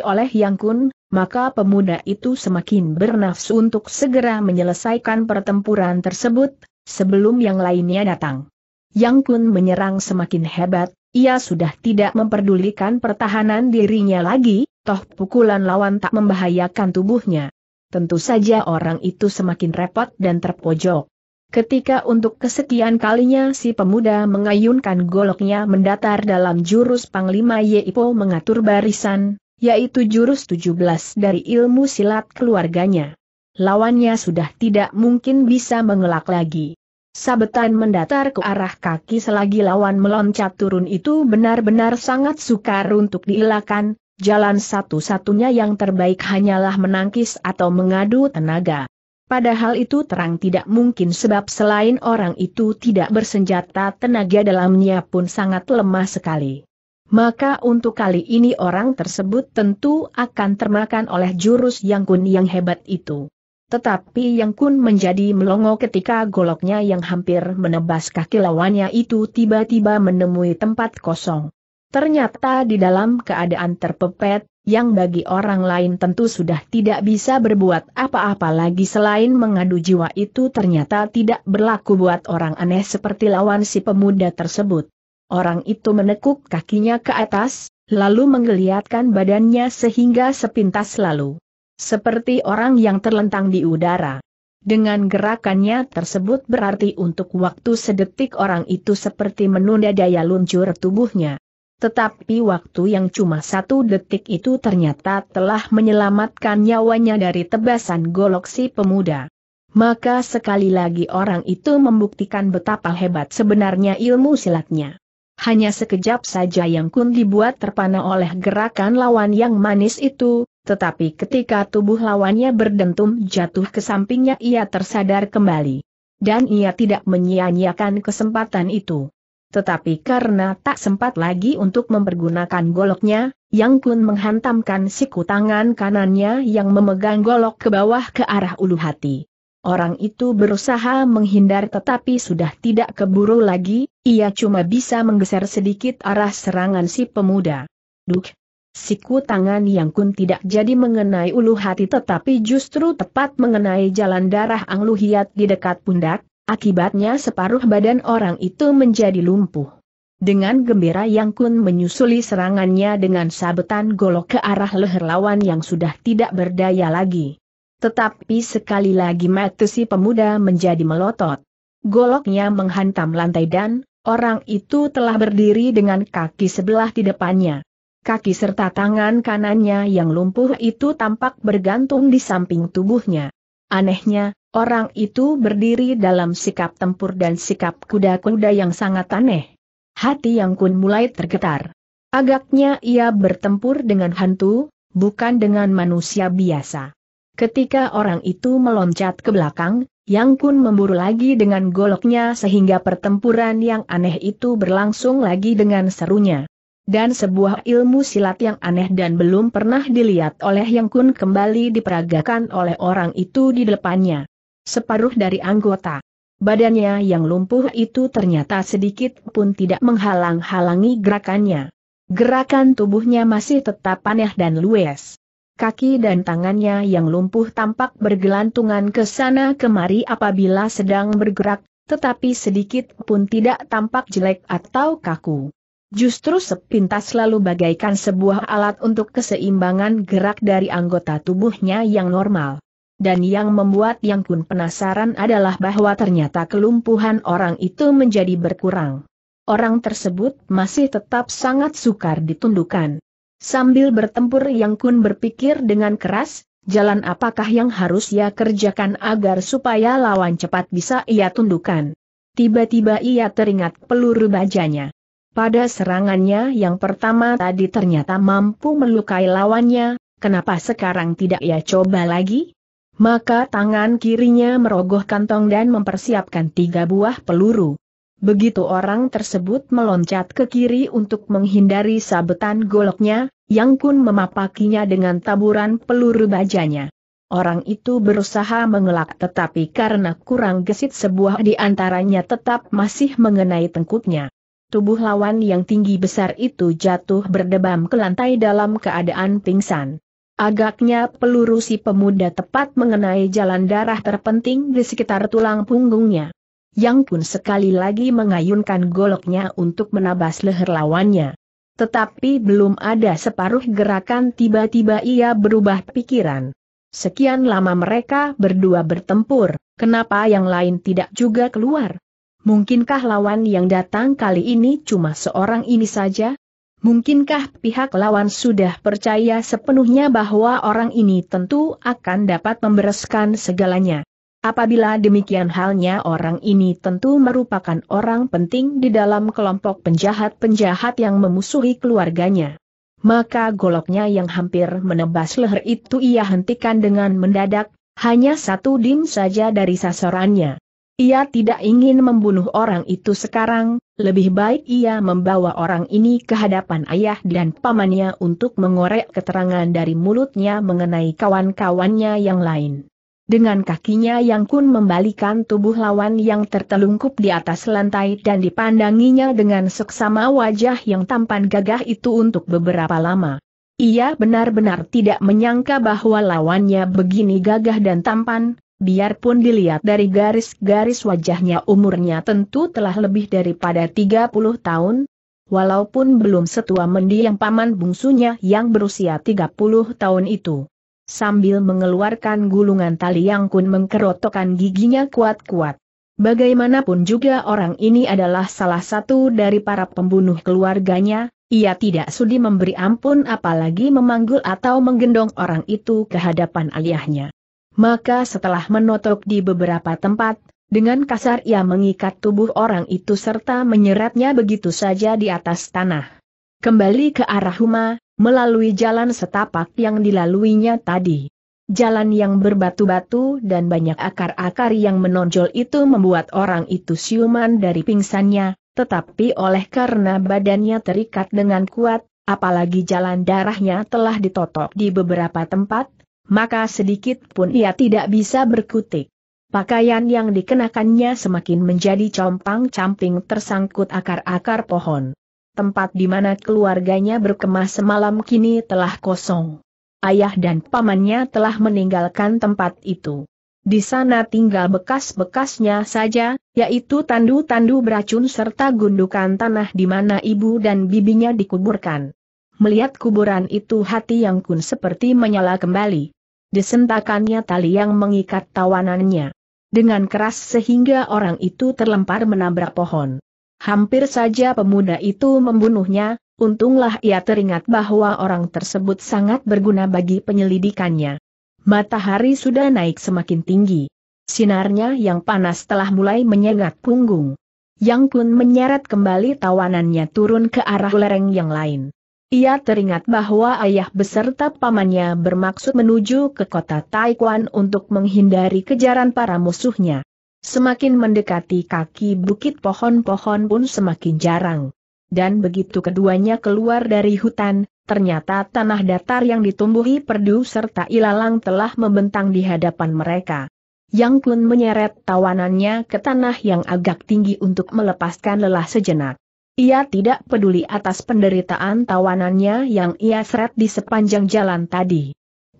oleh Yang Kun, maka pemuda itu semakin bernafsu untuk segera menyelesaikan pertempuran tersebut, sebelum yang lainnya datang. Yang Kun menyerang semakin hebat, ia sudah tidak memperdulikan pertahanan dirinya lagi, toh pukulan lawan tak membahayakan tubuhnya. Tentu saja orang itu semakin repot dan terpojok. Ketika untuk kesekian kalinya si pemuda mengayunkan goloknya mendatar dalam jurus Panglima Yeipo mengatur barisan, yaitu jurus 17 dari ilmu silat keluarganya. Lawannya sudah tidak mungkin bisa mengelak lagi. Sabetan mendatar ke arah kaki selagi lawan meloncat turun itu benar-benar sangat sukar untuk dielakkan, jalan satu-satunya yang terbaik hanyalah menangkis atau mengadu tenaga. Padahal itu terang tidak mungkin sebab selain orang itu tidak bersenjata tenaga dalamnya pun sangat lemah sekali maka untuk kali ini orang tersebut tentu akan termakan oleh jurus yang kun yang hebat itu. Tetapi yang kun menjadi melongo ketika goloknya yang hampir menebas kaki lawannya itu tiba-tiba menemui tempat kosong. Ternyata di dalam keadaan terpepet, yang bagi orang lain tentu sudah tidak bisa berbuat apa-apa lagi selain mengadu jiwa itu ternyata tidak berlaku buat orang aneh seperti lawan si pemuda tersebut. Orang itu menekuk kakinya ke atas, lalu menggeliatkan badannya sehingga sepintas lalu. Seperti orang yang terlentang di udara. Dengan gerakannya tersebut berarti untuk waktu sedetik orang itu seperti menunda daya luncur tubuhnya. Tetapi waktu yang cuma satu detik itu ternyata telah menyelamatkan nyawanya dari tebasan golok si pemuda. Maka sekali lagi orang itu membuktikan betapa hebat sebenarnya ilmu silatnya. Hanya sekejap saja yang kun dibuat terpana oleh gerakan lawan yang manis itu, tetapi ketika tubuh lawannya berdentum jatuh ke sampingnya ia tersadar kembali. Dan ia tidak menyia-nyiakan kesempatan itu. Tetapi karena tak sempat lagi untuk mempergunakan goloknya, Yang Kun menghantamkan siku tangan kanannya yang memegang golok ke bawah ke arah ulu hati. Orang itu berusaha menghindar tetapi sudah tidak keburu lagi, ia cuma bisa menggeser sedikit arah serangan si pemuda. Duk! Siku tangan yang kun tidak jadi mengenai ulu hati tetapi justru tepat mengenai jalan darah Ang di dekat pundak, akibatnya separuh badan orang itu menjadi lumpuh. Dengan gembira Yang Kun menyusuli serangannya dengan sabetan golok ke arah leher lawan yang sudah tidak berdaya lagi. Tetapi sekali lagi mata si pemuda menjadi melotot. Goloknya menghantam lantai dan, orang itu telah berdiri dengan kaki sebelah di depannya. Kaki serta tangan kanannya yang lumpuh itu tampak bergantung di samping tubuhnya. Anehnya, orang itu berdiri dalam sikap tempur dan sikap kuda-kuda yang sangat aneh. Hati yang kun mulai tergetar. Agaknya ia bertempur dengan hantu, bukan dengan manusia biasa. Ketika orang itu meloncat ke belakang, Yang Kun memburu lagi dengan goloknya sehingga pertempuran yang aneh itu berlangsung lagi dengan serunya. Dan sebuah ilmu silat yang aneh dan belum pernah dilihat oleh Yang Kun kembali diperagakan oleh orang itu di depannya. Separuh dari anggota badannya yang lumpuh itu ternyata sedikit pun tidak menghalang-halangi gerakannya. Gerakan tubuhnya masih tetap aneh dan luwes kaki dan tangannya yang lumpuh tampak bergelantungan ke sana kemari apabila sedang bergerak, tetapi sedikit pun tidak tampak jelek atau kaku. Justru sepintas lalu bagaikan sebuah alat untuk keseimbangan gerak dari anggota tubuhnya yang normal. Dan yang membuat Yang Kun penasaran adalah bahwa ternyata kelumpuhan orang itu menjadi berkurang. Orang tersebut masih tetap sangat sukar ditundukkan. Sambil bertempur Yang Kun berpikir dengan keras, jalan apakah yang harus ia kerjakan agar supaya lawan cepat bisa ia tundukkan. Tiba-tiba ia teringat peluru bajanya. Pada serangannya yang pertama tadi ternyata mampu melukai lawannya, kenapa sekarang tidak ia coba lagi? Maka tangan kirinya merogoh kantong dan mempersiapkan tiga buah peluru. Begitu orang tersebut meloncat ke kiri untuk menghindari sabetan goloknya, Yang Kun memapakinya dengan taburan peluru bajanya. Orang itu berusaha mengelak tetapi karena kurang gesit sebuah di antaranya tetap masih mengenai tengkuknya. Tubuh lawan yang tinggi besar itu jatuh berdebam ke lantai dalam keadaan pingsan. Agaknya peluru si pemuda tepat mengenai jalan darah terpenting di sekitar tulang punggungnya yang pun sekali lagi mengayunkan goloknya untuk menabas leher lawannya. Tetapi belum ada separuh gerakan tiba-tiba ia berubah pikiran. Sekian lama mereka berdua bertempur, kenapa yang lain tidak juga keluar? Mungkinkah lawan yang datang kali ini cuma seorang ini saja? Mungkinkah pihak lawan sudah percaya sepenuhnya bahwa orang ini tentu akan dapat membereskan segalanya? Apabila demikian halnya orang ini tentu merupakan orang penting di dalam kelompok penjahat-penjahat yang memusuhi keluarganya. Maka goloknya yang hampir menebas leher itu ia hentikan dengan mendadak, hanya satu dim saja dari sasarannya. Ia tidak ingin membunuh orang itu sekarang, lebih baik ia membawa orang ini ke hadapan ayah dan pamannya untuk mengorek keterangan dari mulutnya mengenai kawan-kawannya yang lain. Dengan kakinya yang kun membalikan tubuh lawan yang tertelungkup di atas lantai dan dipandanginya dengan seksama wajah yang tampan gagah itu untuk beberapa lama. Ia benar-benar tidak menyangka bahwa lawannya begini gagah dan tampan, biarpun dilihat dari garis-garis wajahnya umurnya tentu telah lebih daripada 30 tahun, walaupun belum setua mendiang paman bungsunya yang berusia 30 tahun itu sambil mengeluarkan gulungan tali yang kun mengkerotokan giginya kuat-kuat. Bagaimanapun juga orang ini adalah salah satu dari para pembunuh keluarganya, ia tidak sudi memberi ampun apalagi memanggul atau menggendong orang itu ke hadapan aliyahnya. Maka setelah menotok di beberapa tempat, dengan kasar ia mengikat tubuh orang itu serta menyeretnya begitu saja di atas tanah. Kembali ke arah rumah melalui jalan setapak yang dilaluinya tadi. Jalan yang berbatu-batu dan banyak akar-akar yang menonjol itu membuat orang itu siuman dari pingsannya, tetapi oleh karena badannya terikat dengan kuat, apalagi jalan darahnya telah ditotok di beberapa tempat, maka sedikit pun ia tidak bisa berkutik. Pakaian yang dikenakannya semakin menjadi compang-camping tersangkut akar-akar pohon tempat di mana keluarganya berkemah semalam kini telah kosong. Ayah dan pamannya telah meninggalkan tempat itu. Di sana tinggal bekas-bekasnya saja, yaitu tandu-tandu beracun serta gundukan tanah di mana ibu dan bibinya dikuburkan. Melihat kuburan itu hati yang kun seperti menyala kembali. Desentakannya tali yang mengikat tawanannya. Dengan keras sehingga orang itu terlempar menabrak pohon. Hampir saja pemuda itu membunuhnya, untunglah ia teringat bahwa orang tersebut sangat berguna bagi penyelidikannya. Matahari sudah naik semakin tinggi. Sinarnya yang panas telah mulai menyengat punggung. Yang Kun menyeret kembali tawanannya turun ke arah lereng yang lain. Ia teringat bahwa ayah beserta pamannya bermaksud menuju ke kota Taikwan untuk menghindari kejaran para musuhnya. Semakin mendekati kaki bukit pohon-pohon pun semakin jarang. Dan begitu keduanya keluar dari hutan, ternyata tanah datar yang ditumbuhi perdu serta ilalang telah membentang di hadapan mereka. Yang Kun menyeret tawanannya ke tanah yang agak tinggi untuk melepaskan lelah sejenak. Ia tidak peduli atas penderitaan tawanannya yang ia seret di sepanjang jalan tadi.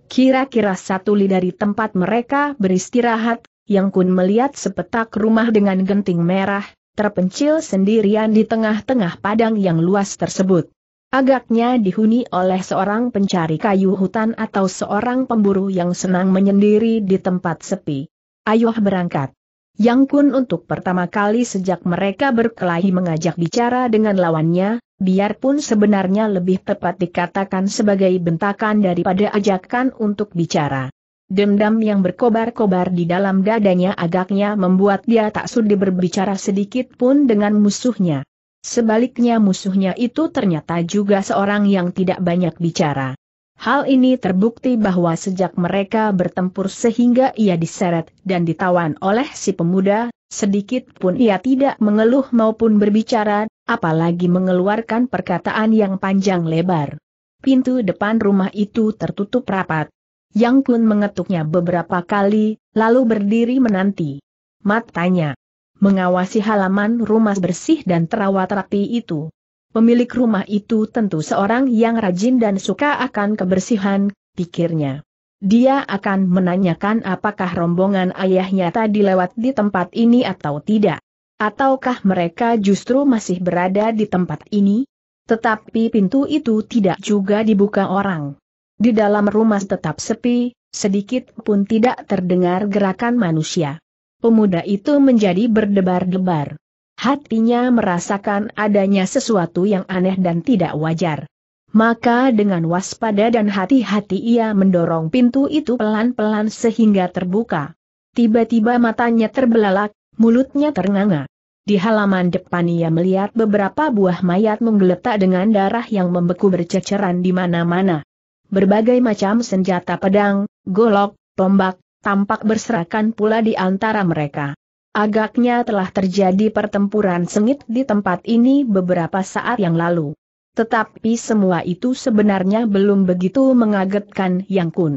Kira-kira satu li dari tempat mereka beristirahat, yang Kun melihat sepetak rumah dengan genting merah, terpencil sendirian di tengah-tengah padang yang luas tersebut. Agaknya dihuni oleh seorang pencari kayu hutan atau seorang pemburu yang senang menyendiri di tempat sepi. Ayuh berangkat. Yang Kun untuk pertama kali sejak mereka berkelahi mengajak bicara dengan lawannya, biarpun sebenarnya lebih tepat dikatakan sebagai bentakan daripada ajakan untuk bicara. Dendam yang berkobar-kobar di dalam dadanya agaknya membuat dia tak sudi berbicara sedikit pun dengan musuhnya. Sebaliknya musuhnya itu ternyata juga seorang yang tidak banyak bicara. Hal ini terbukti bahwa sejak mereka bertempur sehingga ia diseret dan ditawan oleh si pemuda, sedikit pun ia tidak mengeluh maupun berbicara, apalagi mengeluarkan perkataan yang panjang lebar. Pintu depan rumah itu tertutup rapat yang Kun mengetuknya beberapa kali, lalu berdiri menanti. Matanya mengawasi halaman rumah bersih dan terawat rapi itu. Pemilik rumah itu tentu seorang yang rajin dan suka akan kebersihan, pikirnya. Dia akan menanyakan apakah rombongan ayahnya tadi lewat di tempat ini atau tidak. Ataukah mereka justru masih berada di tempat ini? Tetapi pintu itu tidak juga dibuka orang. Di dalam rumah tetap sepi, sedikit pun tidak terdengar gerakan manusia. Pemuda itu menjadi berdebar-debar. Hatinya merasakan adanya sesuatu yang aneh dan tidak wajar. Maka dengan waspada dan hati-hati ia mendorong pintu itu pelan-pelan sehingga terbuka. Tiba-tiba matanya terbelalak, mulutnya ternganga. Di halaman depan ia melihat beberapa buah mayat menggeletak dengan darah yang membeku berceceran di mana-mana. Berbagai macam senjata pedang, golok, tombak, tampak berserakan pula di antara mereka. Agaknya telah terjadi pertempuran sengit di tempat ini beberapa saat yang lalu. Tetapi semua itu sebenarnya belum begitu mengagetkan Yang Kun.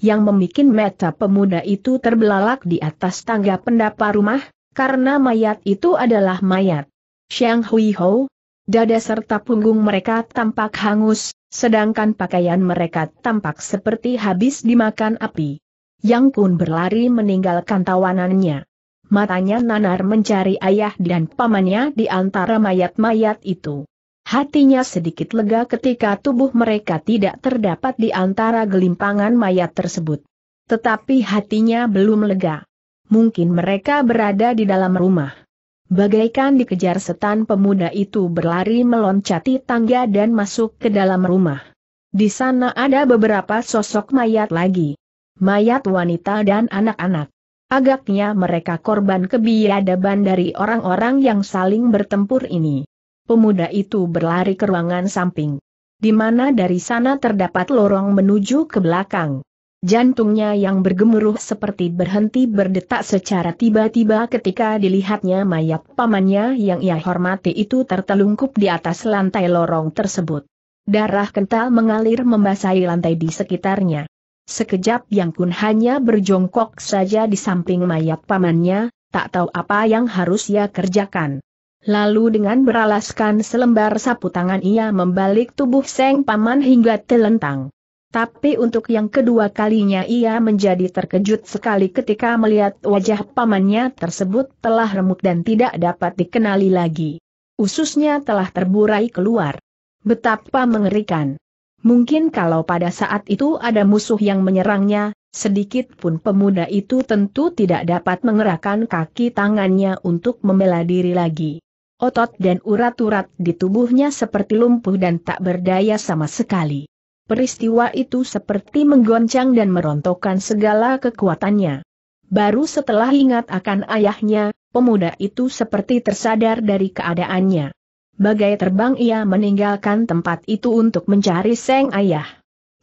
Yang membuat meta pemuda itu terbelalak di atas tangga pendapa rumah, karena mayat itu adalah mayat. Xiang Hui Ho, dada serta punggung mereka tampak hangus, sedangkan pakaian mereka tampak seperti habis dimakan api. Yang pun berlari meninggalkan tawanannya. Matanya nanar mencari ayah dan pamannya di antara mayat-mayat itu. Hatinya sedikit lega ketika tubuh mereka tidak terdapat di antara gelimpangan mayat tersebut. Tetapi hatinya belum lega. Mungkin mereka berada di dalam rumah. Bagaikan dikejar setan pemuda itu berlari meloncati tangga dan masuk ke dalam rumah. Di sana ada beberapa sosok mayat lagi. Mayat wanita dan anak-anak. Agaknya mereka korban kebiadaban dari orang-orang yang saling bertempur ini. Pemuda itu berlari ke ruangan samping. Di mana dari sana terdapat lorong menuju ke belakang. Jantungnya yang bergemuruh seperti berhenti berdetak secara tiba-tiba ketika dilihatnya mayat pamannya yang ia hormati itu tertelungkup di atas lantai lorong tersebut. Darah kental mengalir membasahi lantai di sekitarnya. Sekejap Yang Kun hanya berjongkok saja di samping mayat pamannya, tak tahu apa yang harus ia kerjakan. Lalu dengan beralaskan selembar sapu tangan ia membalik tubuh Seng Paman hingga telentang. Tapi untuk yang kedua kalinya ia menjadi terkejut sekali ketika melihat wajah pamannya tersebut telah remuk dan tidak dapat dikenali lagi. Ususnya telah terburai keluar. Betapa mengerikan. Mungkin kalau pada saat itu ada musuh yang menyerangnya, sedikit pun pemuda itu tentu tidak dapat mengerahkan kaki tangannya untuk membela diri lagi. Otot dan urat-urat di tubuhnya seperti lumpuh dan tak berdaya sama sekali. Peristiwa itu seperti menggoncang dan merontokkan segala kekuatannya. Baru setelah ingat akan ayahnya, pemuda itu seperti tersadar dari keadaannya. Bagai terbang ia meninggalkan tempat itu untuk mencari seng ayah.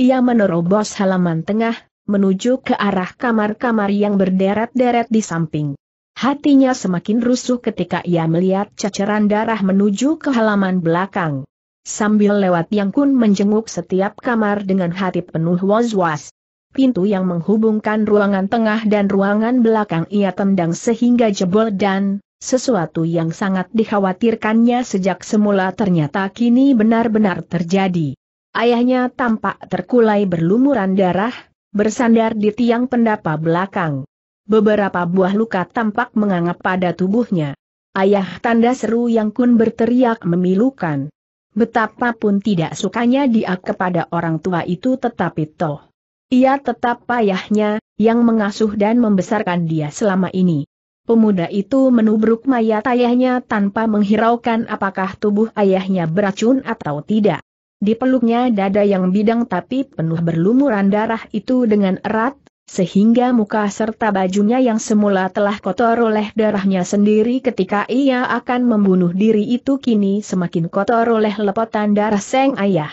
Ia menerobos halaman tengah, menuju ke arah kamar-kamar yang berderet-deret di samping. Hatinya semakin rusuh ketika ia melihat ceceran darah menuju ke halaman belakang sambil lewat yang kun menjenguk setiap kamar dengan hati penuh was-was. Pintu yang menghubungkan ruangan tengah dan ruangan belakang ia tendang sehingga jebol dan, sesuatu yang sangat dikhawatirkannya sejak semula ternyata kini benar-benar terjadi. Ayahnya tampak terkulai berlumuran darah, bersandar di tiang pendapa belakang. Beberapa buah luka tampak menganga pada tubuhnya. Ayah tanda seru yang kun berteriak memilukan. Betapapun tidak sukanya dia kepada orang tua itu tetapi toh. Ia tetap payahnya, yang mengasuh dan membesarkan dia selama ini. Pemuda itu menubruk mayat ayahnya tanpa menghiraukan apakah tubuh ayahnya beracun atau tidak. Dipeluknya dada yang bidang tapi penuh berlumuran darah itu dengan erat, sehingga muka serta bajunya yang semula telah kotor oleh darahnya sendiri ketika ia akan membunuh diri itu kini semakin kotor oleh lepotan darah Seng Ayah.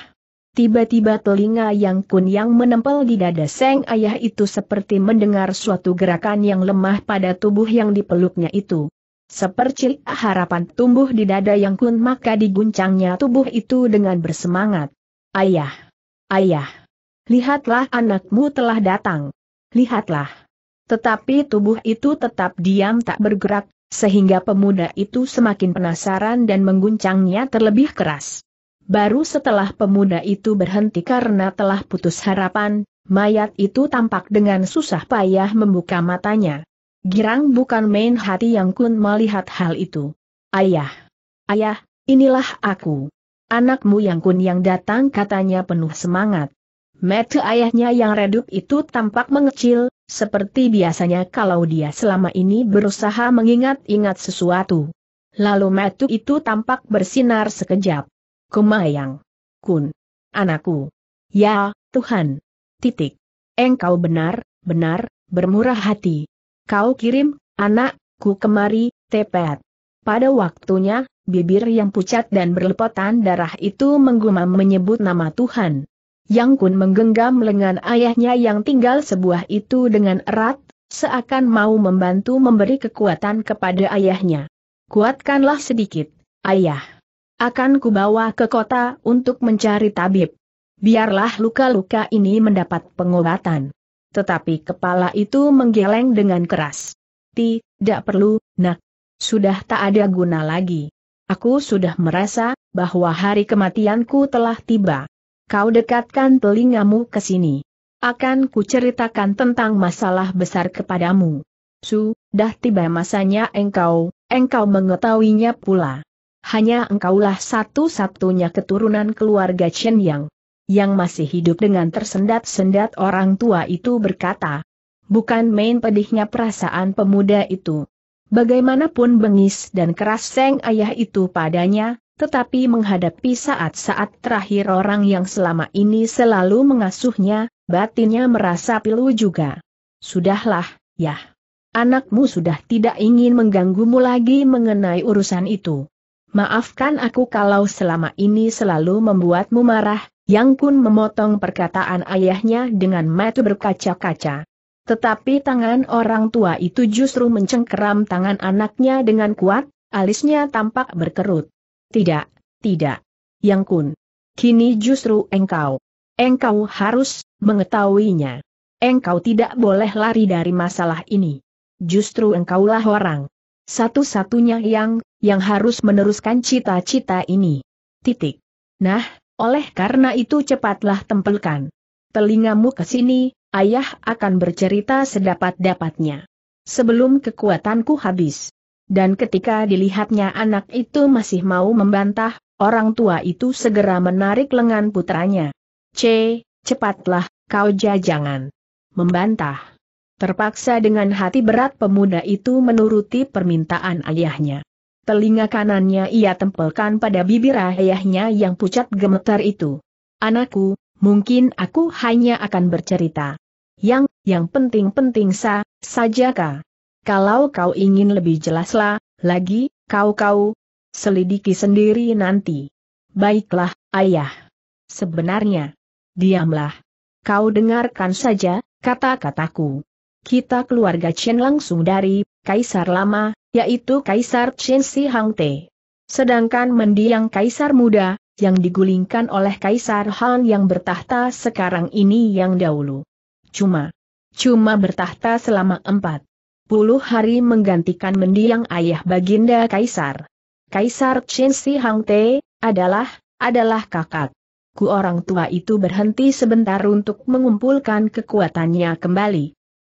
Tiba-tiba telinga yang kun yang menempel di dada Seng Ayah itu seperti mendengar suatu gerakan yang lemah pada tubuh yang dipeluknya itu. Sepercil harapan tumbuh di dada yang kun maka diguncangnya tubuh itu dengan bersemangat. Ayah! Ayah! Lihatlah anakmu telah datang lihatlah. Tetapi tubuh itu tetap diam tak bergerak, sehingga pemuda itu semakin penasaran dan mengguncangnya terlebih keras. Baru setelah pemuda itu berhenti karena telah putus harapan, mayat itu tampak dengan susah payah membuka matanya. Girang bukan main hati yang kun melihat hal itu. Ayah! Ayah, inilah aku. Anakmu yang kun yang datang katanya penuh semangat. Mata ayahnya yang redup itu tampak mengecil, seperti biasanya kalau dia selama ini berusaha mengingat-ingat sesuatu. Lalu mata itu tampak bersinar sekejap. Kumayang. Kun. Anakku. Ya, Tuhan. Titik. Engkau benar, benar, bermurah hati. Kau kirim, anakku kemari, tepet. Pada waktunya, bibir yang pucat dan berlepotan darah itu menggumam menyebut nama Tuhan. Yang Kun menggenggam lengan ayahnya yang tinggal sebuah itu dengan erat, seakan mau membantu memberi kekuatan kepada ayahnya. Kuatkanlah sedikit, ayah. Akan kubawa ke kota untuk mencari tabib. Biarlah luka-luka ini mendapat pengobatan. Tetapi kepala itu menggeleng dengan keras. Tidak perlu, nak. Sudah tak ada guna lagi. Aku sudah merasa bahwa hari kematianku telah tiba kau dekatkan telingamu ke sini. Akan kuceritakan tentang masalah besar kepadamu. Sudah tiba masanya engkau, engkau mengetahuinya pula. Hanya engkaulah satu-satunya keturunan keluarga Chen Yang. Yang masih hidup dengan tersendat-sendat orang tua itu berkata. Bukan main pedihnya perasaan pemuda itu. Bagaimanapun bengis dan keras seng ayah itu padanya, tetapi menghadapi saat-saat terakhir orang yang selama ini selalu mengasuhnya, batinnya merasa pilu juga. Sudahlah, ya. Anakmu sudah tidak ingin mengganggumu lagi mengenai urusan itu. Maafkan aku kalau selama ini selalu membuatmu marah, Yang Kun memotong perkataan ayahnya dengan mata berkaca-kaca. Tetapi tangan orang tua itu justru mencengkeram tangan anaknya dengan kuat, alisnya tampak berkerut. Tidak, tidak. Yang kun. Kini justru engkau. Engkau harus mengetahuinya. Engkau tidak boleh lari dari masalah ini. Justru engkaulah orang. Satu-satunya yang, yang harus meneruskan cita-cita ini. Titik. Nah, oleh karena itu cepatlah tempelkan. Telingamu ke sini, ayah akan bercerita sedapat-dapatnya. Sebelum kekuatanku habis dan ketika dilihatnya anak itu masih mau membantah, orang tua itu segera menarik lengan putranya. C, cepatlah, kau jajangan. Membantah. Terpaksa dengan hati berat pemuda itu menuruti permintaan ayahnya. Telinga kanannya ia tempelkan pada bibir ayahnya yang pucat gemetar itu. Anakku, mungkin aku hanya akan bercerita. Yang, yang penting-penting sa, saja kah? Kalau kau ingin lebih jelaslah, lagi, kau-kau, selidiki sendiri nanti. Baiklah, ayah. Sebenarnya, diamlah. Kau dengarkan saja, kata-kataku. Kita keluarga Chen langsung dari Kaisar Lama, yaitu Kaisar Chen Si Hang Te. Sedangkan mendiang Kaisar Muda, yang digulingkan oleh Kaisar Han yang bertahta sekarang ini yang dahulu. Cuma, cuma bertahta selama empat puluh hari menggantikan mendiang ayah Baginda Kaisar. Kaisar Chen Si Hang Te, adalah, adalah kakak. Ku orang tua itu berhenti sebentar untuk mengumpulkan kekuatannya kembali.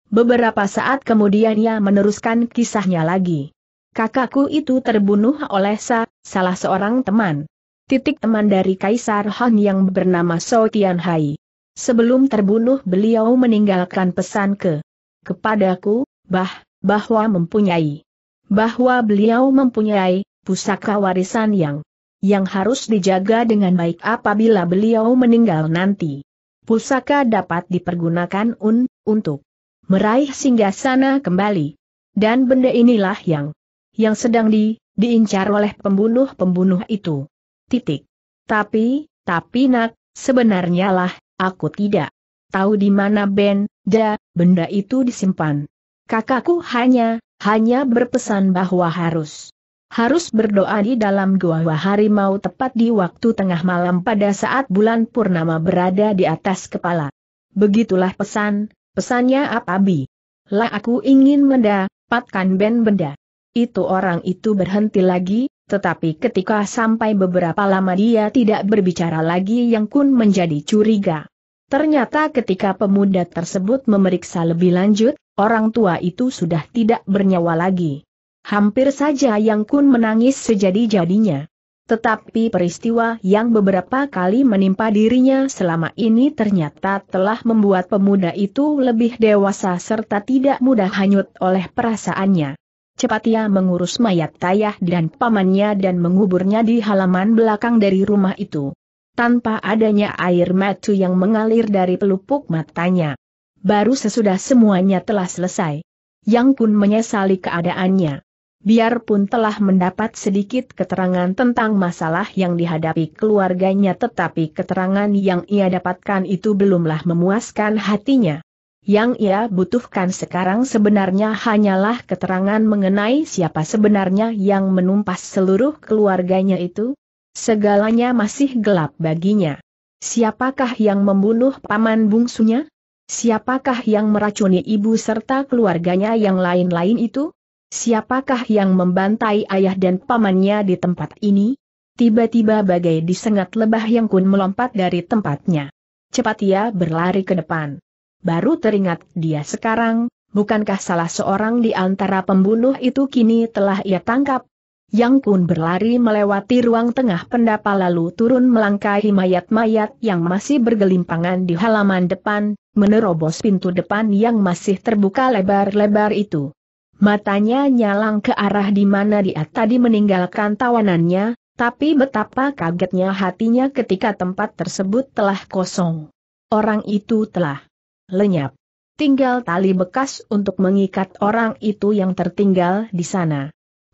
Beberapa saat kemudian ia meneruskan kisahnya lagi. Kakakku itu terbunuh oleh Sa, salah seorang teman. Titik teman dari Kaisar Han yang bernama So Hai. Sebelum terbunuh beliau meninggalkan pesan ke kepadaku, bah, bahwa mempunyai bahwa beliau mempunyai pusaka warisan yang yang harus dijaga dengan baik apabila beliau meninggal nanti. Pusaka dapat dipergunakan un, untuk meraih singgasana kembali. Dan benda inilah yang yang sedang di diincar oleh pembunuh-pembunuh itu. Titik. Tapi, tapi nak, sebenarnya lah, aku tidak tahu di mana benda, benda itu disimpan. Kakakku hanya, hanya berpesan bahwa harus harus berdoa di dalam gua harimau tepat di waktu tengah malam pada saat bulan purnama berada di atas kepala. Begitulah pesan, pesannya apa bi? Lah aku ingin mendapatkan ben benda. Itu orang itu berhenti lagi, tetapi ketika sampai beberapa lama dia tidak berbicara lagi yang kun menjadi curiga. Ternyata ketika pemuda tersebut memeriksa lebih lanjut, orang tua itu sudah tidak bernyawa lagi. Hampir saja Yang Kun menangis sejadi-jadinya. Tetapi peristiwa yang beberapa kali menimpa dirinya selama ini ternyata telah membuat pemuda itu lebih dewasa serta tidak mudah hanyut oleh perasaannya. Cepat ia mengurus mayat tayah dan pamannya dan menguburnya di halaman belakang dari rumah itu. Tanpa adanya air matu yang mengalir dari pelupuk matanya baru sesudah semuanya telah selesai. Yang Kun menyesali keadaannya. Biarpun telah mendapat sedikit keterangan tentang masalah yang dihadapi keluarganya tetapi keterangan yang ia dapatkan itu belumlah memuaskan hatinya. Yang ia butuhkan sekarang sebenarnya hanyalah keterangan mengenai siapa sebenarnya yang menumpas seluruh keluarganya itu. Segalanya masih gelap baginya. Siapakah yang membunuh paman bungsunya? Siapakah yang meracuni ibu serta keluarganya yang lain-lain itu? Siapakah yang membantai ayah dan pamannya di tempat ini? Tiba-tiba bagai disengat lebah yang kun melompat dari tempatnya. Cepat ia berlari ke depan. Baru teringat dia sekarang, bukankah salah seorang di antara pembunuh itu kini telah ia tangkap? Yang kun berlari melewati ruang tengah pendapa lalu turun melangkahi mayat-mayat yang masih bergelimpangan di halaman depan, menerobos pintu depan yang masih terbuka lebar-lebar itu. Matanya nyalang ke arah di mana dia tadi meninggalkan tawanannya, tapi betapa kagetnya hatinya ketika tempat tersebut telah kosong. Orang itu telah lenyap. Tinggal tali bekas untuk mengikat orang itu yang tertinggal di sana.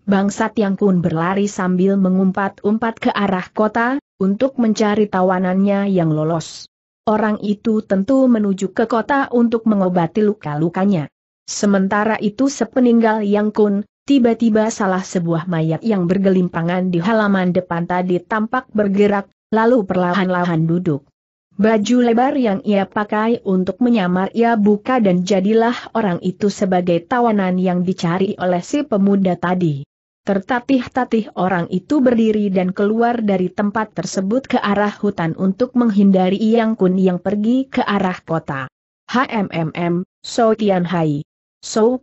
Bangsat yang kun berlari sambil mengumpat-umpat ke arah kota, untuk mencari tawanannya yang lolos. Orang itu tentu menuju ke kota untuk mengobati luka-lukanya. Sementara itu sepeninggal Yang Kun, tiba-tiba salah sebuah mayat yang bergelimpangan di halaman depan tadi tampak bergerak, lalu perlahan-lahan duduk. Baju lebar yang ia pakai untuk menyamar ia buka dan jadilah orang itu sebagai tawanan yang dicari oleh si pemuda tadi. Tertatih-tatih orang itu berdiri dan keluar dari tempat tersebut ke arah hutan untuk menghindari Yang Kun yang pergi ke arah kota. HMMM, So Tianhai. Hai. So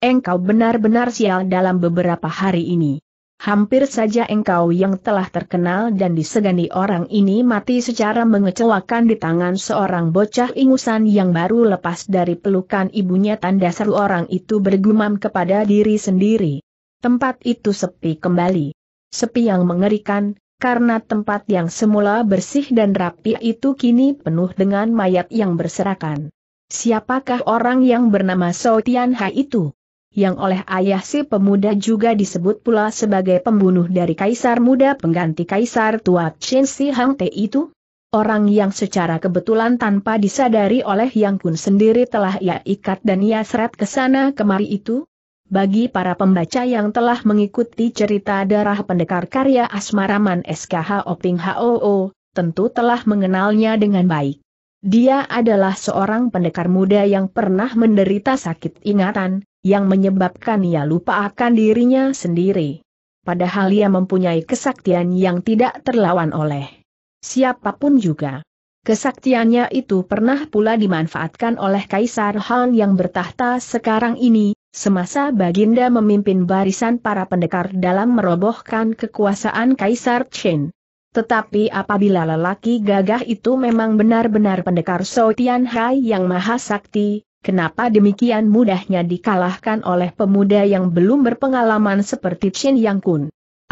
Engkau benar-benar sial dalam beberapa hari ini. Hampir saja engkau yang telah terkenal dan disegani orang ini mati secara mengecewakan di tangan seorang bocah ingusan yang baru lepas dari pelukan ibunya tanda seru orang itu bergumam kepada diri sendiri tempat itu sepi kembali. Sepi yang mengerikan, karena tempat yang semula bersih dan rapi itu kini penuh dengan mayat yang berserakan. Siapakah orang yang bernama So Ha itu? Yang oleh ayah si pemuda juga disebut pula sebagai pembunuh dari kaisar muda pengganti kaisar tua Chen Si Hang Te itu? Orang yang secara kebetulan tanpa disadari oleh Yang Kun sendiri telah ia ikat dan ia seret ke sana kemari itu? Bagi para pembaca yang telah mengikuti cerita darah pendekar karya Asmaraman SKH Oping HOO, tentu telah mengenalnya dengan baik. Dia adalah seorang pendekar muda yang pernah menderita sakit ingatan, yang menyebabkan ia lupa akan dirinya sendiri. Padahal ia mempunyai kesaktian yang tidak terlawan oleh siapapun juga. Kesaktiannya itu pernah pula dimanfaatkan oleh Kaisar Han yang bertahta sekarang ini, Semasa Baginda memimpin barisan para pendekar dalam merobohkan kekuasaan Kaisar Chen, Tetapi apabila lelaki gagah itu memang benar-benar pendekar So Tian Hai yang maha sakti, kenapa demikian mudahnya dikalahkan oleh pemuda yang belum berpengalaman seperti Chen Yang Kun?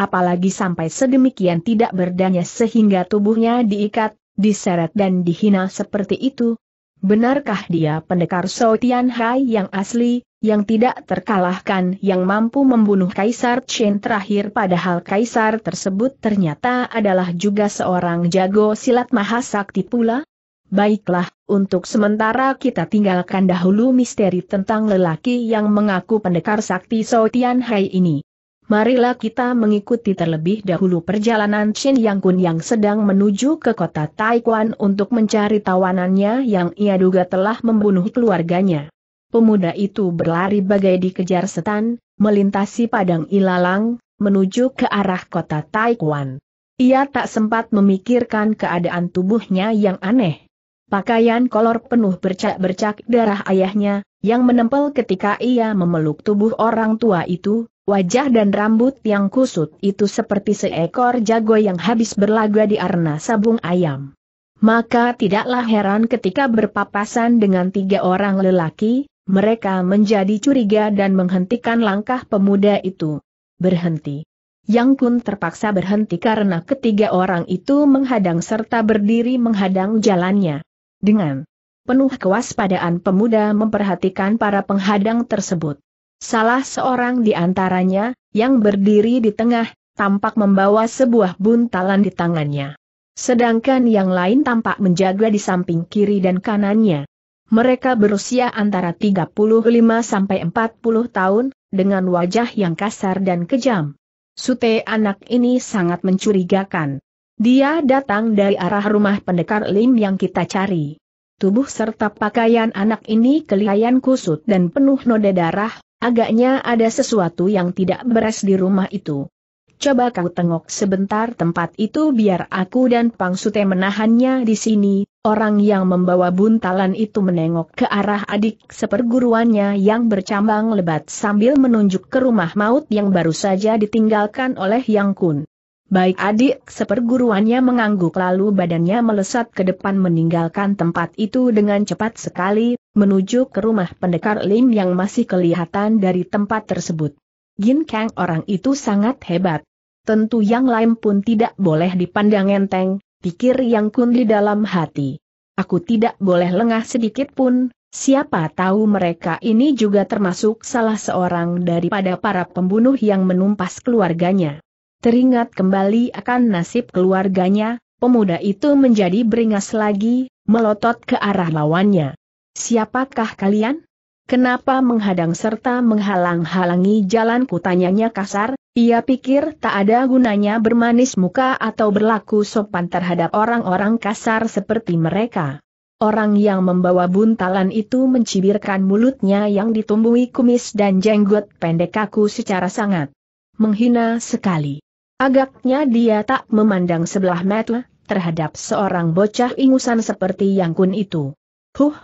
Apalagi sampai sedemikian tidak berdaya sehingga tubuhnya diikat, diseret dan dihina seperti itu, Benarkah dia pendekar Tian Hai yang asli, yang tidak terkalahkan yang mampu membunuh Kaisar Chen terakhir padahal Kaisar tersebut ternyata adalah juga seorang jago silat mahasakti pula? Baiklah, untuk sementara kita tinggalkan dahulu misteri tentang lelaki yang mengaku pendekar sakti Tian Hai ini. Marilah kita mengikuti terlebih dahulu perjalanan Shin Yang Kun yang sedang menuju ke kota Taiwan untuk mencari tawanannya yang ia duga telah membunuh keluarganya. Pemuda itu berlari bagai dikejar setan, melintasi padang ilalang, menuju ke arah kota Taiwan. Ia tak sempat memikirkan keadaan tubuhnya yang aneh. Pakaian kolor penuh bercak-bercak darah ayahnya, yang menempel ketika ia memeluk tubuh orang tua itu, Wajah dan rambut yang kusut itu seperti seekor jago yang habis berlaga di arena sabung ayam. Maka tidaklah heran ketika berpapasan dengan tiga orang lelaki, mereka menjadi curiga dan menghentikan langkah pemuda itu. Berhenti. Yang Kun terpaksa berhenti karena ketiga orang itu menghadang serta berdiri menghadang jalannya. Dengan penuh kewaspadaan pemuda memperhatikan para penghadang tersebut. Salah seorang di antaranya, yang berdiri di tengah, tampak membawa sebuah buntalan di tangannya. Sedangkan yang lain tampak menjaga di samping kiri dan kanannya. Mereka berusia antara 35 sampai 40 tahun, dengan wajah yang kasar dan kejam. Sute anak ini sangat mencurigakan. Dia datang dari arah rumah pendekar Lim yang kita cari. Tubuh serta pakaian anak ini kelihatan kusut dan penuh noda darah, Agaknya ada sesuatu yang tidak beres di rumah itu. Coba kau tengok sebentar tempat itu biar aku dan Pang Sute menahannya di sini. Orang yang membawa buntalan itu menengok ke arah adik seperguruannya yang bercambang lebat sambil menunjuk ke rumah maut yang baru saja ditinggalkan oleh Yang Kun. Baik adik seperguruannya mengangguk lalu badannya melesat ke depan meninggalkan tempat itu dengan cepat sekali, menuju ke rumah pendekar Lim yang masih kelihatan dari tempat tersebut. Gin Kang orang itu sangat hebat. Tentu yang lain pun tidak boleh dipandang enteng, pikir Yang Kun di dalam hati. Aku tidak boleh lengah sedikit pun, Siapa tahu mereka ini juga termasuk salah seorang daripada para pembunuh yang menumpas keluarganya. Teringat kembali akan nasib keluarganya, pemuda itu menjadi beringas lagi, melotot ke arah lawannya. Siapakah kalian? Kenapa menghadang serta menghalang-halangi jalanku tanyanya kasar, ia pikir tak ada gunanya bermanis muka atau berlaku sopan terhadap orang-orang kasar seperti mereka. Orang yang membawa buntalan itu mencibirkan mulutnya yang ditumbuhi kumis dan jenggot pendek kaku secara sangat menghina sekali. Agaknya dia tak memandang sebelah mata terhadap seorang bocah ingusan seperti Yang Kun itu. Huh,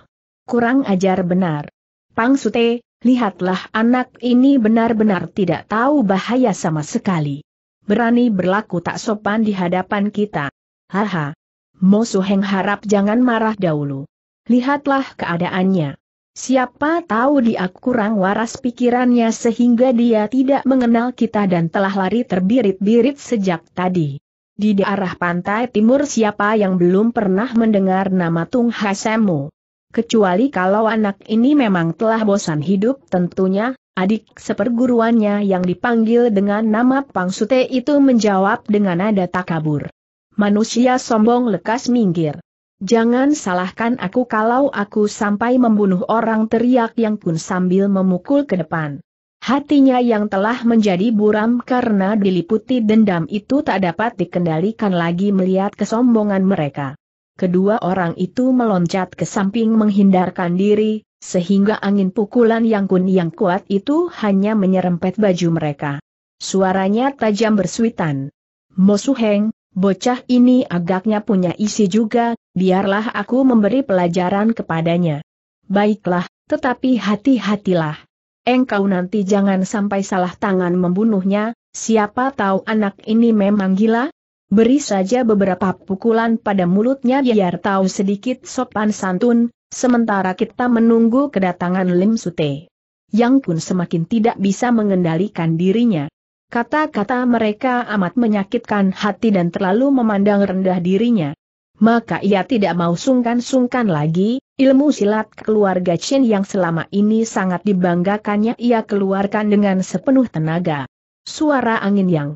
kurang ajar benar. Pang Sute, lihatlah anak ini benar-benar tidak tahu bahaya sama sekali. Berani berlaku tak sopan di hadapan kita. Haha. Mo Suheng harap jangan marah dahulu. Lihatlah keadaannya. Siapa tahu dia kurang waras pikirannya sehingga dia tidak mengenal kita dan telah lari terbirit-birit sejak tadi. Di daerah pantai timur siapa yang belum pernah mendengar nama Tung Hasemu? Kecuali kalau anak ini memang telah bosan hidup tentunya, adik seperguruannya yang dipanggil dengan nama Pang Sute itu menjawab dengan nada takabur. Manusia sombong lekas minggir. Jangan salahkan aku kalau aku sampai membunuh orang teriak yang kun sambil memukul ke depan. Hatinya yang telah menjadi buram karena diliputi dendam itu tak dapat dikendalikan lagi melihat kesombongan mereka. Kedua orang itu meloncat ke samping menghindarkan diri, sehingga angin pukulan yang kun yang kuat itu hanya menyerempet baju mereka. Suaranya tajam bersuitan. Mosuheng, bocah ini agaknya punya isi juga, biarlah aku memberi pelajaran kepadanya. Baiklah, tetapi hati-hatilah. Engkau nanti jangan sampai salah tangan membunuhnya, siapa tahu anak ini memang gila? Beri saja beberapa pukulan pada mulutnya biar tahu sedikit sopan santun, sementara kita menunggu kedatangan Lim Sute. Yang pun semakin tidak bisa mengendalikan dirinya. Kata-kata mereka amat menyakitkan hati dan terlalu memandang rendah dirinya maka ia tidak mau sungkan-sungkan lagi, ilmu silat keluarga Chen yang selama ini sangat dibanggakannya ia keluarkan dengan sepenuh tenaga. Suara angin yang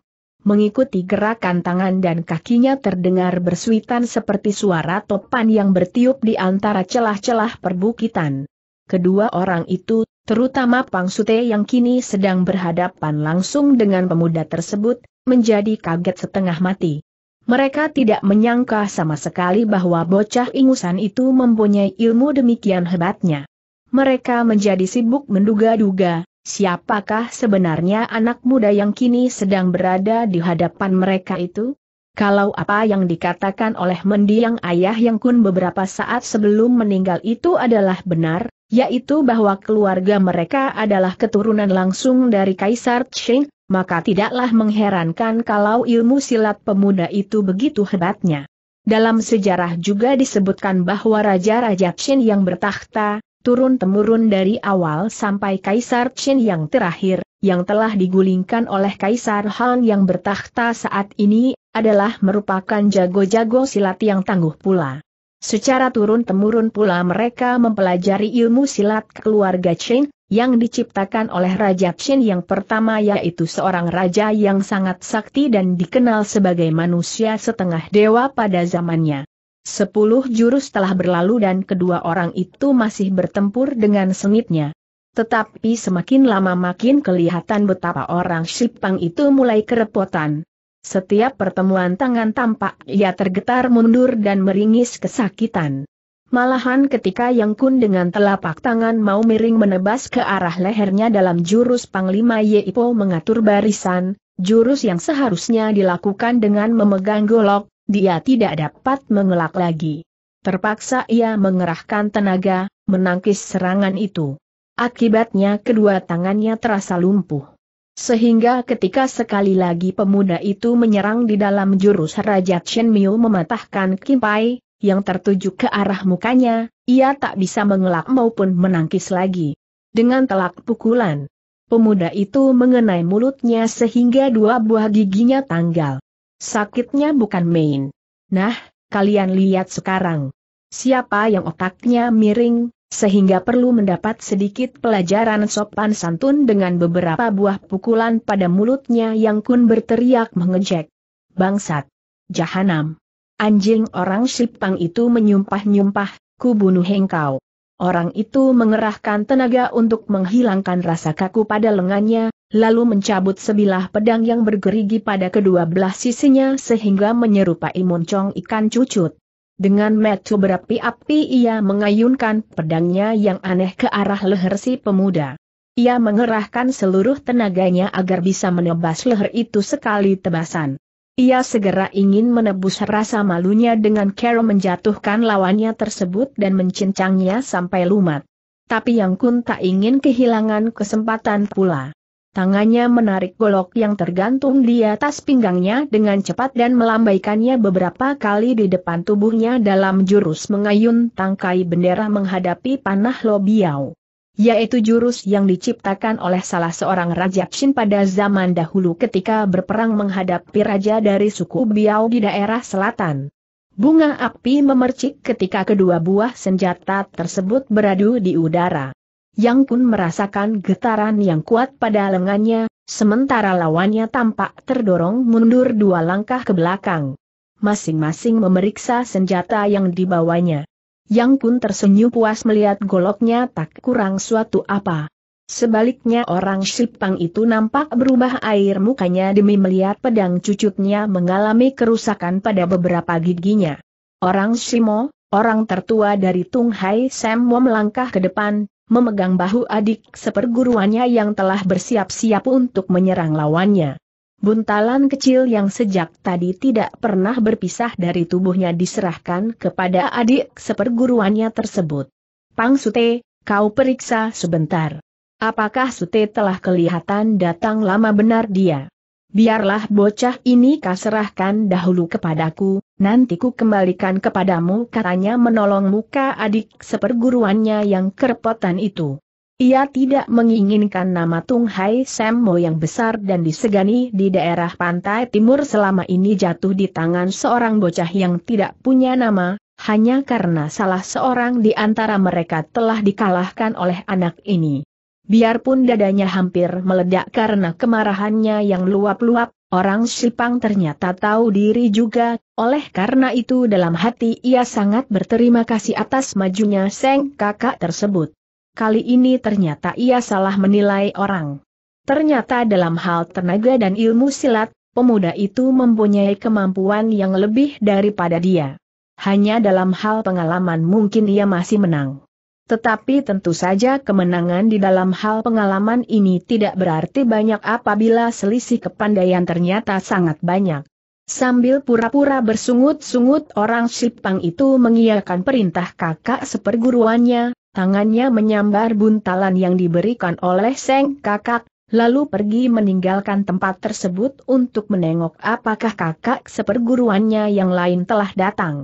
mengikuti gerakan tangan dan kakinya terdengar bersuitan seperti suara topan yang bertiup di antara celah-celah perbukitan. Kedua orang itu, terutama Pang Sute yang kini sedang berhadapan langsung dengan pemuda tersebut, menjadi kaget setengah mati. Mereka tidak menyangka sama sekali bahwa bocah ingusan itu mempunyai ilmu demikian hebatnya. Mereka menjadi sibuk menduga-duga, siapakah sebenarnya anak muda yang kini sedang berada di hadapan mereka itu? Kalau apa yang dikatakan oleh mendiang ayah yang kun beberapa saat sebelum meninggal itu adalah benar, yaitu bahwa keluarga mereka adalah keturunan langsung dari Kaisar Cheng, maka tidaklah mengherankan kalau ilmu silat pemuda itu begitu hebatnya. Dalam sejarah juga disebutkan bahwa Raja-Raja Qin yang bertahta, turun-temurun dari awal sampai Kaisar Qin yang terakhir, yang telah digulingkan oleh Kaisar Han yang bertahta saat ini, adalah merupakan jago-jago silat yang tangguh pula. Secara turun-temurun pula mereka mempelajari ilmu silat keluarga Chen, yang diciptakan oleh Raja Pshin yang pertama yaitu seorang raja yang sangat sakti dan dikenal sebagai manusia setengah dewa pada zamannya. Sepuluh jurus telah berlalu dan kedua orang itu masih bertempur dengan sengitnya. Tetapi semakin lama makin kelihatan betapa orang Shipang itu mulai kerepotan. Setiap pertemuan tangan tampak ia tergetar mundur dan meringis kesakitan. Malahan ketika Yang Kun dengan telapak tangan mau miring menebas ke arah lehernya dalam jurus Panglima Yeipo mengatur barisan, jurus yang seharusnya dilakukan dengan memegang golok, dia tidak dapat mengelak lagi. Terpaksa ia mengerahkan tenaga, menangkis serangan itu. Akibatnya kedua tangannya terasa lumpuh. Sehingga ketika sekali lagi pemuda itu menyerang di dalam jurus Raja Chen Miu mematahkan Kimpai, yang tertuju ke arah mukanya, ia tak bisa mengelak maupun menangkis lagi. Dengan telak pukulan, pemuda itu mengenai mulutnya sehingga dua buah giginya tanggal. Sakitnya bukan main. Nah, kalian lihat sekarang. Siapa yang otaknya miring, sehingga perlu mendapat sedikit pelajaran sopan santun dengan beberapa buah pukulan pada mulutnya yang kun berteriak mengejek. Bangsat! Jahanam! Anjing orang Sipang itu menyumpah-nyumpah, ku bunuh engkau. Orang itu mengerahkan tenaga untuk menghilangkan rasa kaku pada lengannya, lalu mencabut sebilah pedang yang bergerigi pada kedua belah sisinya sehingga menyerupai moncong ikan cucut. Dengan metu berapi-api ia mengayunkan pedangnya yang aneh ke arah leher si pemuda. Ia mengerahkan seluruh tenaganya agar bisa menebas leher itu sekali tebasan. Ia segera ingin menebus rasa malunya dengan cara menjatuhkan lawannya tersebut dan mencincangnya sampai lumat. Tapi Yang Kun tak ingin kehilangan kesempatan pula. Tangannya menarik golok yang tergantung di atas pinggangnya dengan cepat dan melambaikannya beberapa kali di depan tubuhnya dalam jurus mengayun tangkai bendera menghadapi panah lobiao yaitu jurus yang diciptakan oleh salah seorang Raja Qin pada zaman dahulu ketika berperang menghadapi raja dari suku Biao di daerah selatan. Bunga api memercik ketika kedua buah senjata tersebut beradu di udara. Yang Kun merasakan getaran yang kuat pada lengannya, sementara lawannya tampak terdorong mundur dua langkah ke belakang. Masing-masing memeriksa senjata yang dibawanya yang pun tersenyum puas melihat goloknya tak kurang suatu apa. Sebaliknya orang Sipang itu nampak berubah air mukanya demi melihat pedang cucutnya mengalami kerusakan pada beberapa giginya. Orang Simo, orang tertua dari Tung Hai Sam melangkah ke depan, memegang bahu adik seperguruannya yang telah bersiap-siap untuk menyerang lawannya. Buntalan kecil yang sejak tadi tidak pernah berpisah dari tubuhnya diserahkan kepada adik seperguruannya tersebut. Pang Sute, kau periksa sebentar. Apakah Sute telah kelihatan datang lama benar dia? Biarlah bocah ini kaserahkan dahulu kepadaku, nanti ku kembalikan kepadamu katanya menolong muka adik seperguruannya yang kerepotan itu. Ia tidak menginginkan nama Tung Hai Semmo yang besar dan disegani di daerah pantai timur selama ini jatuh di tangan seorang bocah yang tidak punya nama, hanya karena salah seorang di antara mereka telah dikalahkan oleh anak ini. Biarpun dadanya hampir meledak karena kemarahannya yang luap-luap, orang Sipang ternyata tahu diri juga, oleh karena itu dalam hati ia sangat berterima kasih atas majunya Seng kakak tersebut kali ini ternyata ia salah menilai orang. Ternyata dalam hal tenaga dan ilmu silat, pemuda itu mempunyai kemampuan yang lebih daripada dia. Hanya dalam hal pengalaman mungkin ia masih menang. Tetapi tentu saja kemenangan di dalam hal pengalaman ini tidak berarti banyak apabila selisih kepandaian ternyata sangat banyak. Sambil pura-pura bersungut-sungut orang Sipang itu mengiyakan perintah kakak seperguruannya, tangannya menyambar buntalan yang diberikan oleh Seng Kakak, lalu pergi meninggalkan tempat tersebut untuk menengok apakah kakak seperguruannya yang lain telah datang.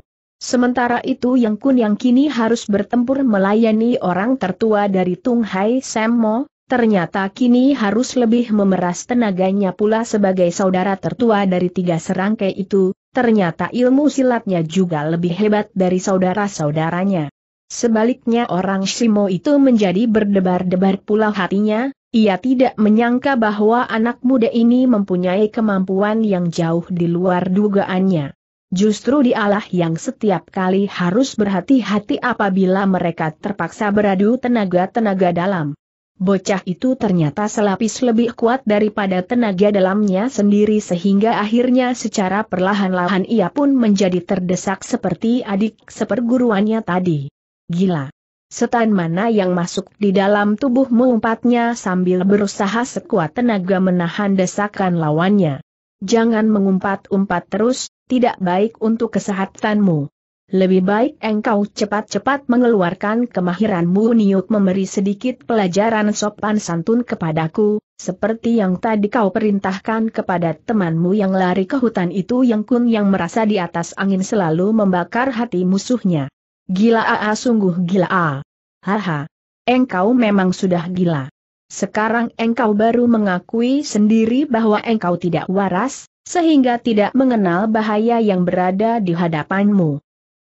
Sementara itu Yang Kun yang kini harus bertempur melayani orang tertua dari Tung Hai Semmo, ternyata kini harus lebih memeras tenaganya pula sebagai saudara tertua dari tiga serangkai itu, ternyata ilmu silatnya juga lebih hebat dari saudara-saudaranya. Sebaliknya orang Shimo itu menjadi berdebar-debar pula hatinya, ia tidak menyangka bahwa anak muda ini mempunyai kemampuan yang jauh di luar dugaannya. Justru dialah yang setiap kali harus berhati-hati apabila mereka terpaksa beradu tenaga-tenaga dalam. Bocah itu ternyata selapis lebih kuat daripada tenaga dalamnya sendiri sehingga akhirnya secara perlahan-lahan ia pun menjadi terdesak seperti adik seperguruannya tadi. Gila. Setan mana yang masuk di dalam tubuhmu umpatnya sambil berusaha sekuat tenaga menahan desakan lawannya. Jangan mengumpat-umpat terus, tidak baik untuk kesehatanmu. Lebih baik engkau cepat-cepat mengeluarkan kemahiranmu Niuk memberi sedikit pelajaran sopan santun kepadaku, seperti yang tadi kau perintahkan kepada temanmu yang lari ke hutan itu yang kun yang merasa di atas angin selalu membakar hati musuhnya. Gila aa ah, ah, sungguh gila aa. Ah. Haha. Engkau memang sudah gila. Sekarang engkau baru mengakui sendiri bahwa engkau tidak waras, sehingga tidak mengenal bahaya yang berada di hadapanmu.